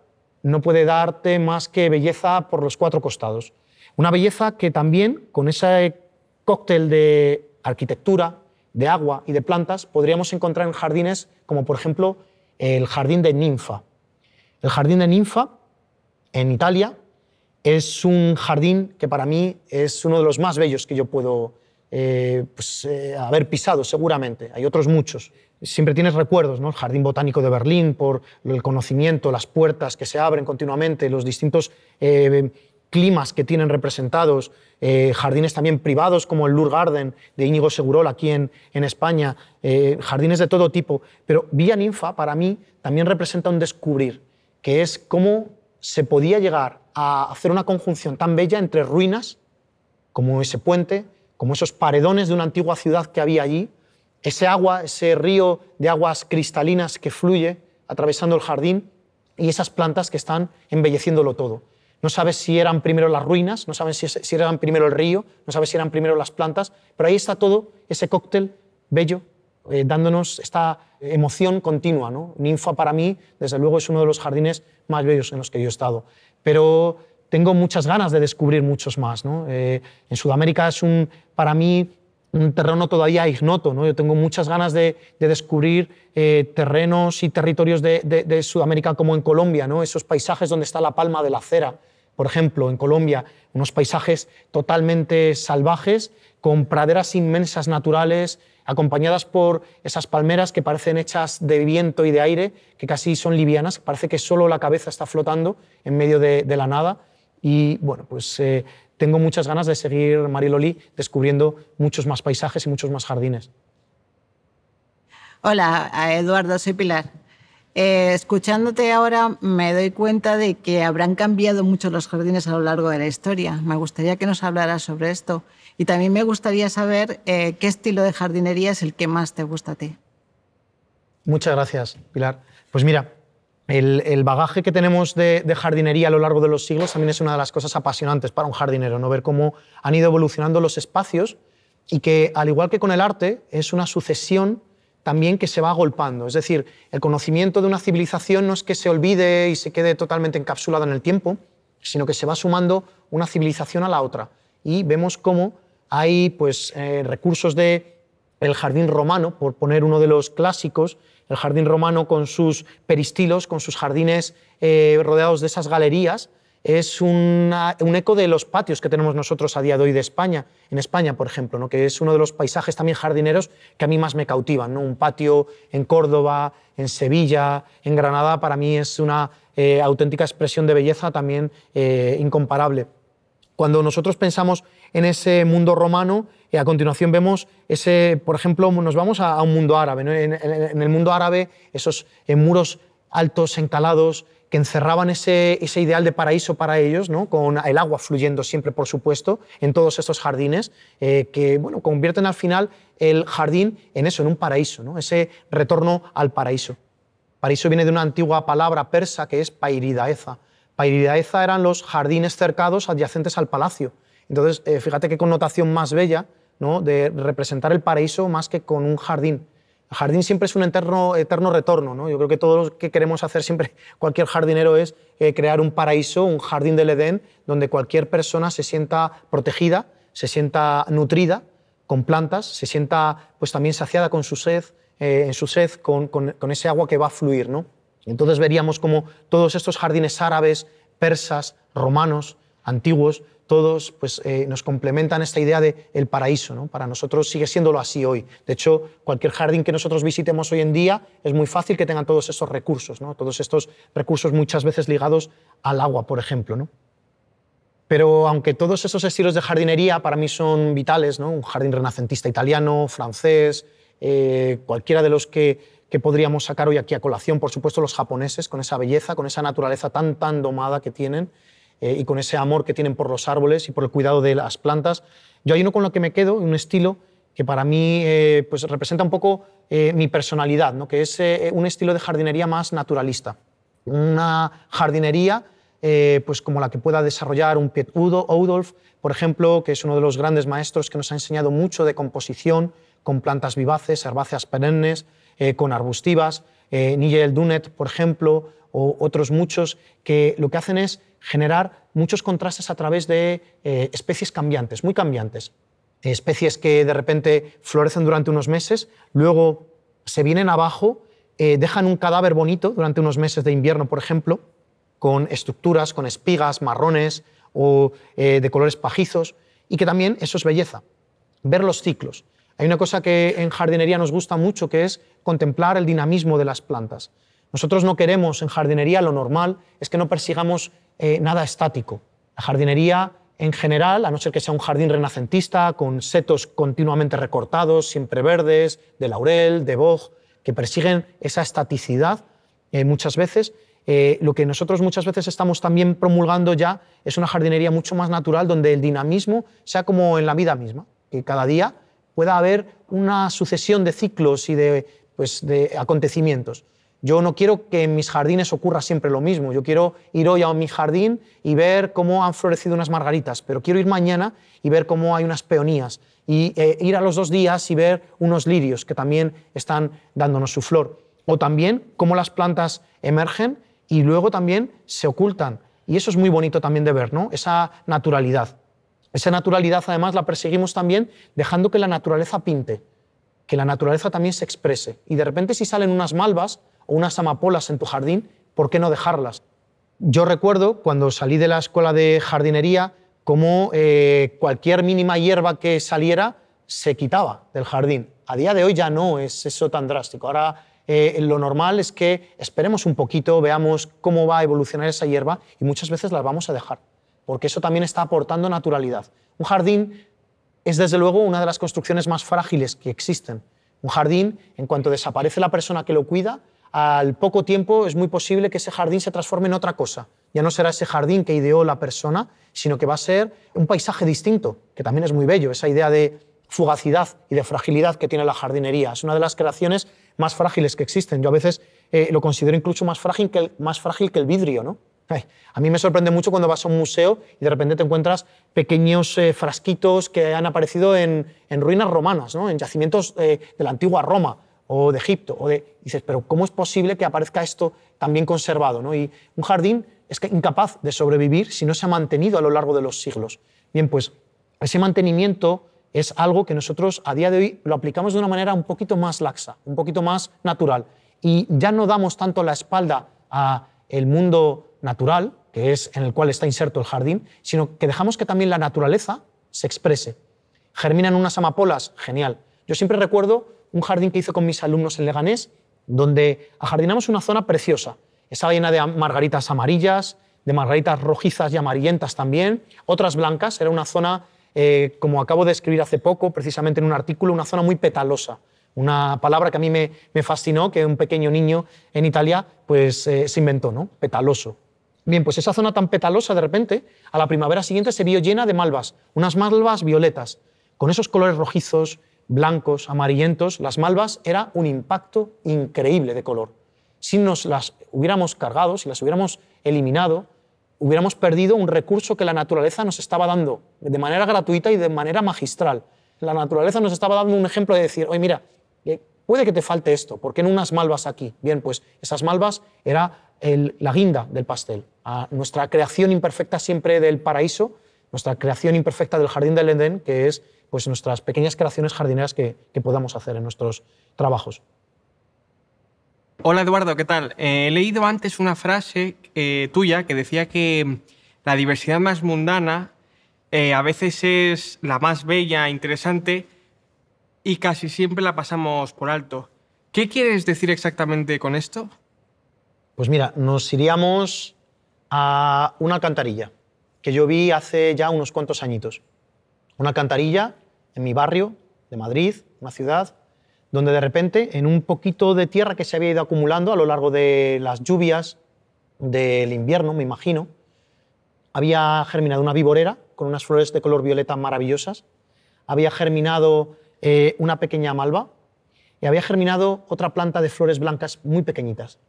no puede darte más que belleza por los cuatro costados. Una belleza que también, con ese cóctel de arquitectura, de agua y de plantas, podríamos encontrar en jardines como, por ejemplo, el jardín de Ninfa. El jardín de Ninfa, en Italia, es un jardín que para mí es uno de los más bellos que yo puedo eh, pues, eh, haber pisado, seguramente. Hay otros muchos. Siempre tienes recuerdos, ¿no? El Jardín Botánico de Berlín, por el conocimiento, las puertas que se abren continuamente, los distintos eh, climas que tienen representados, jardines también privados como el Lourdes Garden de Íñigo Segurol aquí en, en España, jardines de todo tipo. Pero Villa Ninfa, para mí, también representa un descubrir, que es cómo se podía llegar a hacer una conjunción tan bella entre ruinas como ese puente, como esos paredones de una antigua ciudad que había allí, ese agua, ese río de aguas cristalinas que fluye atravesando el jardín y esas plantas que están embelleciéndolo todo. No sabes si eran primero las ruinas, no sabes si, eran primero el río, no sabes si eran primero las plantas, pero ahí está todo ese cóctel bello eh, dándonos esta emoción continua. ¿no? Ninfa para mí, desde luego, es uno de los jardines más bellos en los que yo he estado. Pero tengo muchas ganas de descubrir muchos más. Eh, en Sudamérica es un, para mí un terreno todavía ignoto. ¿no? Yo tengo muchas ganas de, descubrir eh, terrenos y territorios de, Sudamérica como en Colombia, ¿no? esos paisajes donde está la palma de la cera, por ejemplo, en Colombia, unos paisajes totalmente salvajes, con praderas inmensas naturales, acompañadas por esas palmeras que parecen hechas de viento y de aire, que casi son livianas, parece que solo la cabeza está flotando en medio de la nada y bueno, pues eh, tengo muchas ganas de seguir Mariloli descubriendo muchos más paisajes y muchos más jardines. Hola, Eduardo, soy Pilar. Eh, escuchándote ahora me doy cuenta de que habrán cambiado mucho los jardines a lo largo de la historia. Me gustaría que nos hablaras sobre esto y también me gustaría saber eh, qué estilo de jardinería es el que más te gusta a ti. Muchas gracias, Pilar. Pues mira, el, bagaje que tenemos de, jardinería a lo largo de los siglos también es una de las cosas apasionantes para un jardinero, ¿no? ver cómo han ido evolucionando los espacios y que, al igual que con el arte, es una sucesión también que se va agolpando. Es decir, el conocimiento de una civilización no es que se olvide y se quede totalmente encapsulado en el tiempo, sino que se va sumando una civilización a la otra. Y vemos cómo hay pues, eh, recursos del el jardín romano, por poner uno de los clásicos, el jardín romano con sus peristilos, con sus jardines eh, rodeados de esas galerías, es un eco de los patios que tenemos nosotros a día de hoy de España, en España, por ejemplo, que es uno de los paisajes también jardineros que a mí más me cautivan. Un patio en Córdoba, en Sevilla, en Granada, para mí es una eh, auténtica expresión de belleza también eh, incomparable. Cuando nosotros pensamos en ese mundo romano, y a continuación vemos ese, por ejemplo, nos vamos a, un mundo árabe. En, el mundo árabe, esos eh, muros altos, encalados, que encerraban ese, ideal de paraíso para ellos, con el agua fluyendo siempre, por supuesto, en todos estos jardines, eh, que bueno, convierten al final el jardín en eso, en un paraíso, ese retorno al paraíso. Paraíso viene de una antigua palabra persa que es pairidaeza. Pairidaeza eran los jardines cercados adyacentes al palacio. Entonces, eh, fíjate qué connotación más bella de representar el paraíso más que con un jardín. El jardín siempre es un eterno, eterno retorno. Yo creo que todo lo que queremos hacer siempre, [LAUGHS] cualquier jardinero, es eh, crear un paraíso, un jardín del Edén, donde cualquier persona se sienta protegida, se sienta nutrida con plantas, se sienta pues, también saciada con su sed, eh, en su sed, con, ese agua que va a fluir. Entonces veríamos como todos estos jardines árabes, persas, romanos, antiguos, todos pues, eh, nos complementan esta idea de el paraíso. ¿no? Para nosotros sigue siéndolo así hoy. De hecho, cualquier jardín que nosotros visitemos hoy en día es muy fácil que tengan todos estos recursos, ¿no? todos estos recursos muchas veces ligados al agua, por ejemplo. ¿no? Pero aunque todos esos estilos de jardinería para mí son vitales, ¿no? un jardín renacentista italiano, francés, eh, cualquiera de los que, que, podríamos sacar hoy aquí a colación, por supuesto los japoneses, con esa belleza, con esa naturaleza tan, tan domada que tienen, eh, y con ese amor que tienen por los árboles y por el cuidado de las plantas. Yo hay uno con lo que me quedo, un estilo que para mí eh, pues representa un poco eh, mi personalidad, ¿no? que es un estilo de jardinería más naturalista. Una jardinería pues como la que pueda desarrollar un Piet Udolf, por ejemplo, que es uno de los grandes maestros que nos ha enseñado mucho de composición con plantas vivaces, herbáceas perennes, con arbustivas, Nigel Dunet, por ejemplo, o otros muchos, que lo que hacen es generar muchos contrastes a través de eh, especies cambiantes, muy cambiantes. Especies que de repente florecen durante unos meses, luego se vienen abajo, eh, dejan un cadáver bonito durante unos meses de invierno, por ejemplo, con estructuras, con espigas marrones o eh, de colores pajizos, y que también eso es belleza, ver los ciclos. Hay una cosa que en jardinería nos gusta mucho, que es contemplar el dinamismo de las plantas. Nosotros no queremos en jardinería, lo normal es que no persigamos eh, nada estático. La jardinería en general, a no ser que sea un jardín renacentista, con setos continuamente recortados, siempre verdes, de laurel, de boj, que persiguen esa estaticidad eh, muchas veces, eh, lo que nosotros muchas veces estamos también promulgando ya es una jardinería mucho más natural, donde el dinamismo sea como en la vida misma, que cada día pueda haber una sucesión de ciclos y de pues, acontecimientos. Yo no quiero que en mis jardines ocurra siempre lo mismo. Yo quiero ir hoy a mi jardín y ver cómo han florecido unas margaritas, pero quiero ir mañana y ver cómo hay unas peonías. Y eh, ir a los dos días y ver unos lirios que también están dándonos su flor. O también cómo las plantas emergen y luego también se ocultan. Y eso es muy bonito también de ver, ¿no? Esa naturalidad. Esa naturalidad además la perseguimos también dejando que la naturaleza pinte, que la naturaleza también se exprese. Y de repente si salen unas malvas, unas amapolas en tu jardín, ¿por qué no dejarlas? Yo recuerdo cuando salí de la escuela de jardinería, como eh, cualquier mínima hierba que saliera se quitaba del jardín. A día de hoy ya no es eso tan drástico. Ahora eh, lo normal es que esperemos un poquito, veamos cómo va a evolucionar esa hierba y muchas veces las vamos a dejar, porque eso también está aportando naturalidad. Un jardín es desde luego una de las construcciones más frágiles que existen. Un jardín, en cuanto desaparece la persona que lo cuida, al poco tiempo es muy posible que ese jardín se transforme en otra cosa. Ya no será ese jardín que ideó la persona, sino que va a ser un paisaje distinto, que también es muy bello, esa idea de fugacidad y de fragilidad que tiene la jardinería. Es una de las creaciones más frágiles que existen. Yo a veces eh, lo considero incluso más frágil que el, vidrio, a mí me sorprende mucho cuando vas a un museo y de repente te encuentras pequeños eh, frasquitos que han aparecido en, ruinas romanas, ¿no? en yacimientos eh, de la antigua Roma o de Egipto. O de, dices, pero ¿cómo es posible que aparezca esto tan bien conservado? ¿no? Y un jardín es incapaz de sobrevivir si no se ha mantenido a lo largo de los siglos. Bien, pues ese mantenimiento es algo que nosotros a día de hoy lo aplicamos de una manera un poquito más laxa, un poquito más natural. Y ya no damos tanto la espalda a el mundo natural, que es en el cual está inserto el jardín, sino que dejamos que también la naturaleza se exprese. Germinan unas amapolas, genial. Yo siempre recuerdo un jardín que hice con mis alumnos en Leganés, donde ajardinamos una zona preciosa. Estaba llena de margaritas amarillas, de margaritas rojizas y amarillentas también, otras blancas. Era una zona, eh, como acabo de escribir hace poco, precisamente en un artículo, una zona muy petalosa. Una palabra que a mí me, fascinó, que un pequeño niño en Italia pues, eh, se inventó, ¿no? Petaloso. Bien, pues esa zona tan petalosa de repente, a la primavera siguiente se vio llena de malvas, unas malvas violetas, con esos colores rojizos, blancos, amarillentos, las malvas, era un impacto increíble de color. Si nos las hubiéramos cargado, si las hubiéramos eliminado, hubiéramos perdido un recurso que la naturaleza nos estaba dando de manera gratuita y de manera magistral. La naturaleza nos estaba dando un ejemplo de decir, oye, mira, eh, puede que te falte esto, ¿por qué no unas malvas aquí? Bien, pues esas malvas era la guinda del pastel. nuestra creación imperfecta siempre del paraíso, nuestra creación imperfecta del jardín del Edén, que es pues nuestras pequeñas creaciones jardineras que, podamos hacer en nuestros trabajos. Hola Eduardo, ¿qué tal? Eh, he leído antes una frase eh, tuya que decía que mm, la diversidad más mundana eh, a veces es la más bella, interesante y casi siempre la pasamos por alto. ¿Qué quieres decir exactamente con esto? Pues mira, nos iríamos a una alcantarilla que yo vi hace ya unos cuantos añitos. Una alcantarilla en mi barrio de Madrid, una ciudad, donde de repente en un poquito de tierra que se había ido acumulando a lo largo de las lluvias del invierno, me imagino, había germinado una viborera con unas flores de color violeta maravillosas, había germinado eh, una pequeña malva y había germinado otra planta de flores blancas muy pequeñitas.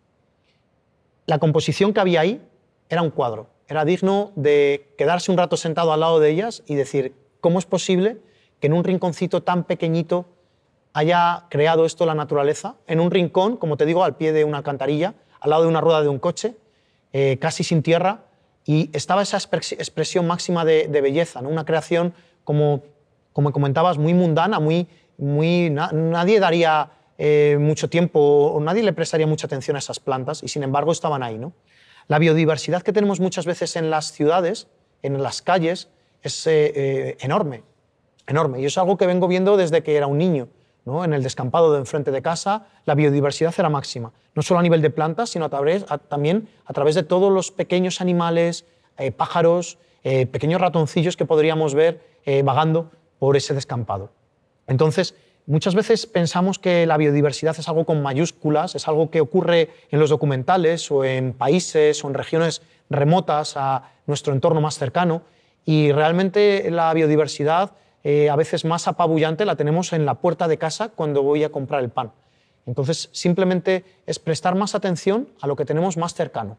La composición que había ahí era un cuadro, era digno de quedarse un rato sentado al lado de ellas y decir, ¿cómo es posible? que en un rinconcito tan pequeñito haya creado esto la naturaleza, en un rincón, como te digo, al pie de una alcantarilla, al lado de una rueda de un coche, eh, casi sin tierra, y estaba esa expresión máxima de, belleza, una creación, como, como comentabas, muy mundana, muy, muy nadie daría eh, mucho tiempo o nadie le prestaría mucha atención a esas plantas, y sin embargo estaban ahí. ¿no? La biodiversidad que tenemos muchas veces en las ciudades, en las calles, es eh, enorme enorme. Y es algo que vengo viendo desde que era un niño. ¿no? En el descampado de enfrente de casa, la biodiversidad era máxima, no solo a nivel de plantas, sino a también a través de todos los pequeños animales, eh, pájaros, eh, pequeños ratoncillos que podríamos ver eh, vagando por ese descampado. Entonces, muchas veces pensamos que la biodiversidad es algo con mayúsculas, es algo que ocurre en los documentales o en países o en regiones remotas a nuestro entorno más cercano, y realmente la biodiversidad eh, a veces más apabullante la tenemos en la puerta de casa cuando voy a comprar el pan. Entonces, simplemente es prestar más atención a lo que tenemos más cercano.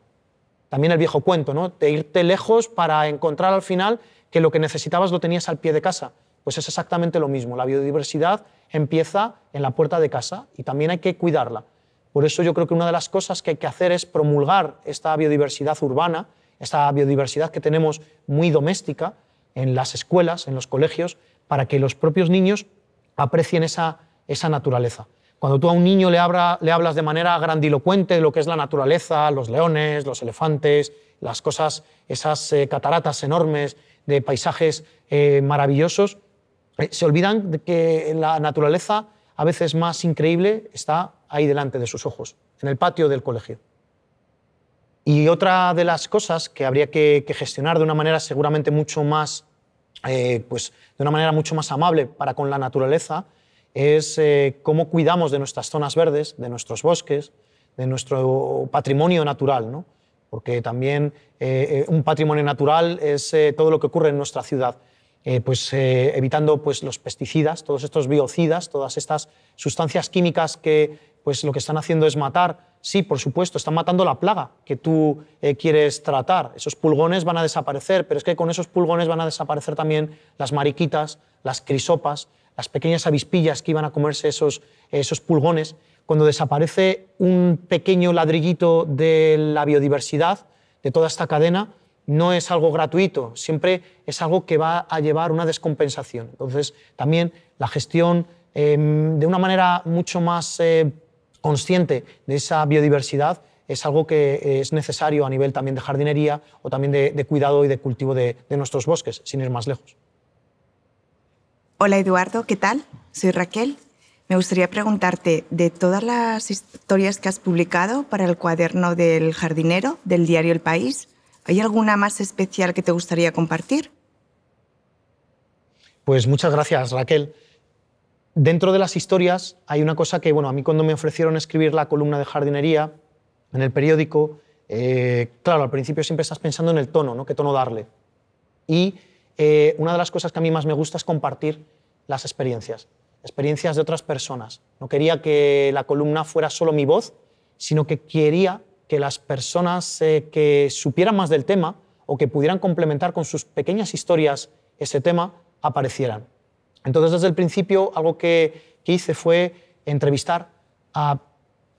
También el viejo cuento, ¿no? De irte lejos para encontrar al final que lo que necesitabas lo tenías al pie de casa. Pues es exactamente lo mismo. La biodiversidad empieza en la puerta de casa y también hay que cuidarla. Por eso yo creo que una de las cosas que hay que hacer es promulgar esta biodiversidad urbana, esta biodiversidad que tenemos muy doméstica en las escuelas, en los colegios, para que los propios niños aprecien esa, naturaleza. Cuando tú a un niño le, le hablas de manera grandilocuente de lo que es la naturaleza, los leones, los elefantes, las cosas, esas eh, cataratas enormes de paisajes eh, maravillosos, eh, se olvidan de que la naturaleza a veces más increíble está ahí delante de sus ojos, en el patio del colegio. Y otra de las cosas que habría que gestionar de una manera seguramente mucho más eh, pues, de una manera mucho más amable para con la naturaleza es eh, cómo cuidamos de nuestras zonas verdes, de nuestros bosques, de nuestro patrimonio natural, porque también eh, un patrimonio natural es todo lo que ocurre en nuestra ciudad, pues, evitando pues, los pesticidas, todos estos biocidas, todas estas sustancias químicas que pues, lo que están haciendo es matar sí, por supuesto, están matando la plaga que tú eh, quieres tratar. Esos pulgones van a desaparecer, pero es que con esos pulgones van a desaparecer también las mariquitas, las crisopas, las pequeñas avispillas que iban a comerse esos, esos pulgones. Cuando desaparece un pequeño ladrillito de la biodiversidad, de toda esta cadena, no es algo gratuito, siempre es algo que va a llevar una descompensación. Entonces, también la gestión em, de una manera mucho más eh, consciente de esa biodiversidad es algo que eh, es necesario a nivel también de jardinería o también de, cuidado y de cultivo de nuestros bosques, sin ir más lejos. Hola Eduardo, ¿qué tal? Soy Raquel. Me gustaría preguntarte, de todas las historias que has publicado para el cuaderno del jardinero del diario El País, ¿hay alguna más especial que te gustaría compartir? Pues muchas gracias, Raquel dentro de las historias hay una cosa que, bueno, a mí cuando me ofrecieron escribir la columna de jardinería en el periódico, eh, claro, al principio siempre estás pensando en el tono, ¿no? ¿Qué tono darle? Y eh, una de las cosas que a mí más me gusta es compartir las experiencias, experiencias de otras personas. No quería que la columna fuera solo mi voz, sino que quería que las personas eh, que supieran más del tema o que pudieran complementar con sus pequeñas historias ese tema aparecieran. Entonces, desde el principio, algo que, hice fue entrevistar a,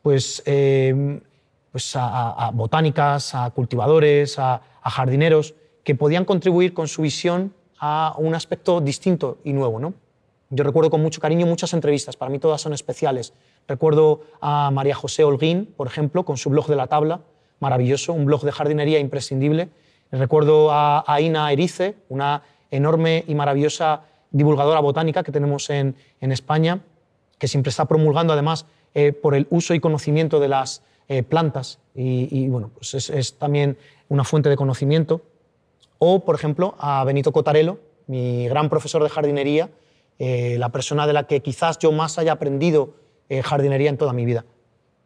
pues, em, pues a, botánicas, a cultivadores, a, jardineros, que podían contribuir con su visión a un aspecto distinto y nuevo. Yo recuerdo con mucho cariño muchas entrevistas, para mí todas son especiales. Recuerdo a María José Holguín, por ejemplo, con su blog de la tabla, maravilloso, un blog de jardinería imprescindible. Recuerdo a, a Ina Erice, una enorme y maravillosa divulgadora botánica que tenemos en, España, que siempre está promulgando además eh, por el uso y conocimiento de las eh, plantas y, bueno, pues es, también una fuente de conocimiento. O, por ejemplo, a Benito Cotarelo, mi gran profesor de jardinería, eh, la persona de la que quizás yo más haya aprendido jardinería en toda mi vida.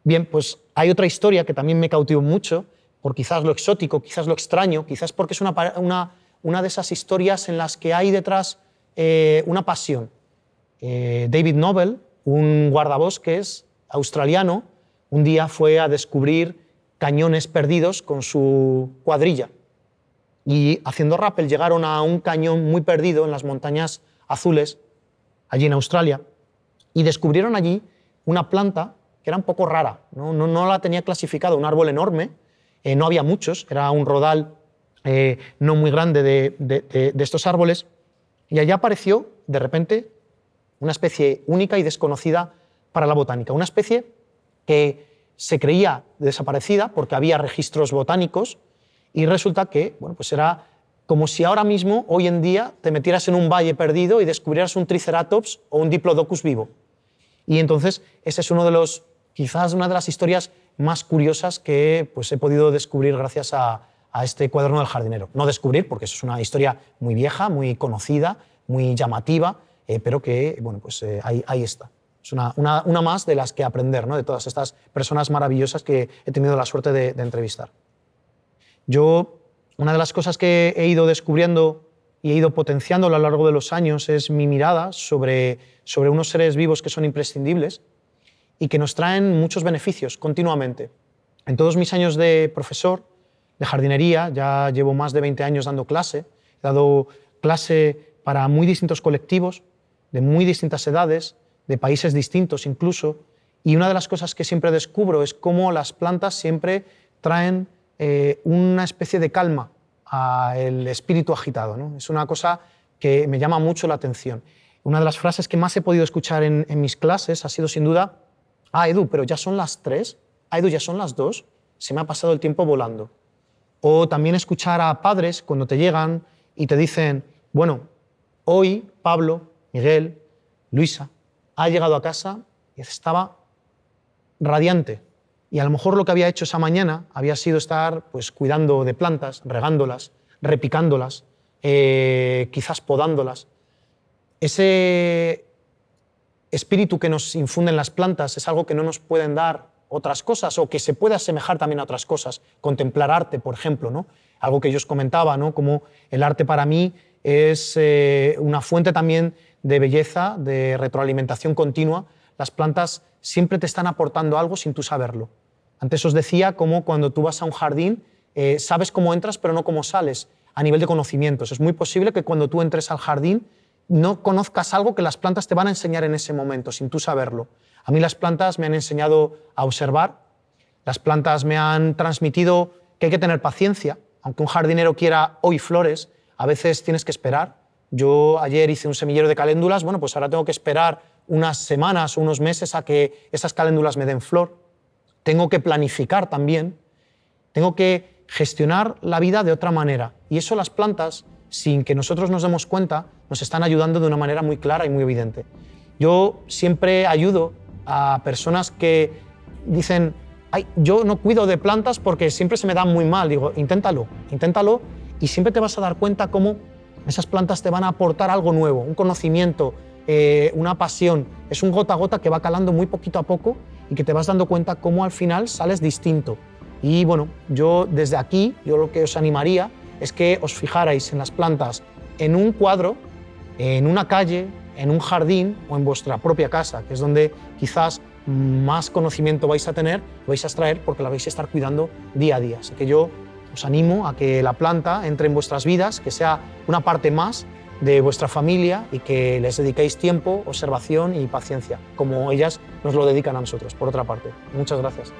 Bien, pues hay otra historia que también me cautivó mucho, por quizás lo exótico, quizás lo extraño, quizás porque es una de esas historias en las que hay detrás eh, una pasión. Eh, David Noble, un guardabosques australiano, un día fue a descubrir cañones perdidos con su cuadrilla. Y haciendo rappel llegaron a un cañón muy perdido en las montañas azules, allí en Australia, y descubrieron allí una planta que era un poco rara, no, la tenía clasificada, un árbol enorme, eh, no había muchos, era un rodal no muy grande de estos árboles, y allá apareció, de repente, una especie única y desconocida para la botánica, una especie que se creía desaparecida porque había registros botánicos y resulta que bueno, pues era como si ahora mismo, hoy en día, te metieras en un valle perdido y descubrieras un Triceratops o un Diplodocus vivo. Y entonces, ese es uno de los, quizás una de las historias más curiosas que pues, he podido descubrir gracias a, a este cuaderno del jardinero. No descubrir, porque eso es una historia muy vieja, muy conocida, muy llamativa, eh, pero que, bueno, pues eh, ahí, está. Es una, más de las que aprender, de todas estas personas maravillosas que he tenido la suerte de, entrevistar. Yo, una de las cosas que he ido descubriendo y he ido potenciando a lo largo de los años es mi mirada sobre unos seres vivos que son imprescindibles y que nos traen muchos beneficios continuamente. En todos mis años de profesor, de jardinería, ya llevo más de 20 años dando clase, he dado clase para muy distintos colectivos, de muy distintas edades, de países distintos incluso, y una de las cosas que siempre descubro es cómo las plantas siempre traen eh, una especie de calma al espíritu agitado. Es una cosa que me llama mucho la atención. Una de las frases que más he podido escuchar en, en mis clases ha sido sin duda, ah, Edu, pero ya son las tres, ah, Edu, ya son las dos, se me ha pasado el tiempo volando. O también escuchar a padres cuando te llegan y te dicen, bueno, hoy Pablo, Miguel, Luisa, ha llegado a casa y estaba radiante. Y a lo mejor lo que había hecho esa mañana había sido estar pues, cuidando de plantas, regándolas, repicándolas, eh, quizás podándolas. Ese espíritu que nos infunden las plantas es algo que no nos pueden dar otras cosas o que se pueda asemejar también a otras cosas. Contemplar arte, por ejemplo, ¿no? Algo que yo os comentaba, Como el arte para mí es eh, una fuente también de belleza, de retroalimentación continua. Las plantas siempre te están aportando algo sin tú saberlo. Antes os decía cómo cuando tú vas a un jardín eh, sabes cómo entras pero no cómo sales a nivel de conocimientos. Es muy posible que cuando tú entres al jardín no conozcas algo que las plantas te van a enseñar en ese momento, sin tú saberlo. A mí las plantas me han enseñado a observar, las plantas me han transmitido que hay que tener paciencia, aunque un jardinero quiera hoy flores, a veces tienes que esperar. Yo ayer hice un semillero de caléndulas, bueno, pues ahora tengo que esperar unas semanas o unos meses a que esas caléndulas me den flor. Tengo que planificar también, tengo que gestionar la vida de otra manera. Y eso las plantas sin que nosotros nos demos cuenta, nos están ayudando de una manera muy clara y muy evidente. Yo siempre ayudo a personas que dicen, Ay, yo no cuido de plantas porque siempre se me dan muy mal. Digo, inténtalo, inténtalo y siempre te vas a dar cuenta cómo esas plantas te van a aportar algo nuevo, un conocimiento, eh, una pasión. Es un gota a gota que va calando muy poquito a poco y que te vas dando cuenta cómo al final sales distinto. Y bueno, yo desde aquí, yo lo que os animaría es que os fijarais en las plantas en un cuadro, en una calle, en un jardín o en vuestra propia casa, que es donde quizás más conocimiento vais a tener, vais a extraer porque la vais a estar cuidando día a día. Así que yo os animo a que la planta entre en vuestras vidas, que sea una parte más de vuestra familia y que les dediquéis tiempo, observación y paciencia, como ellas nos lo dedican a nosotros, por otra parte. Muchas gracias.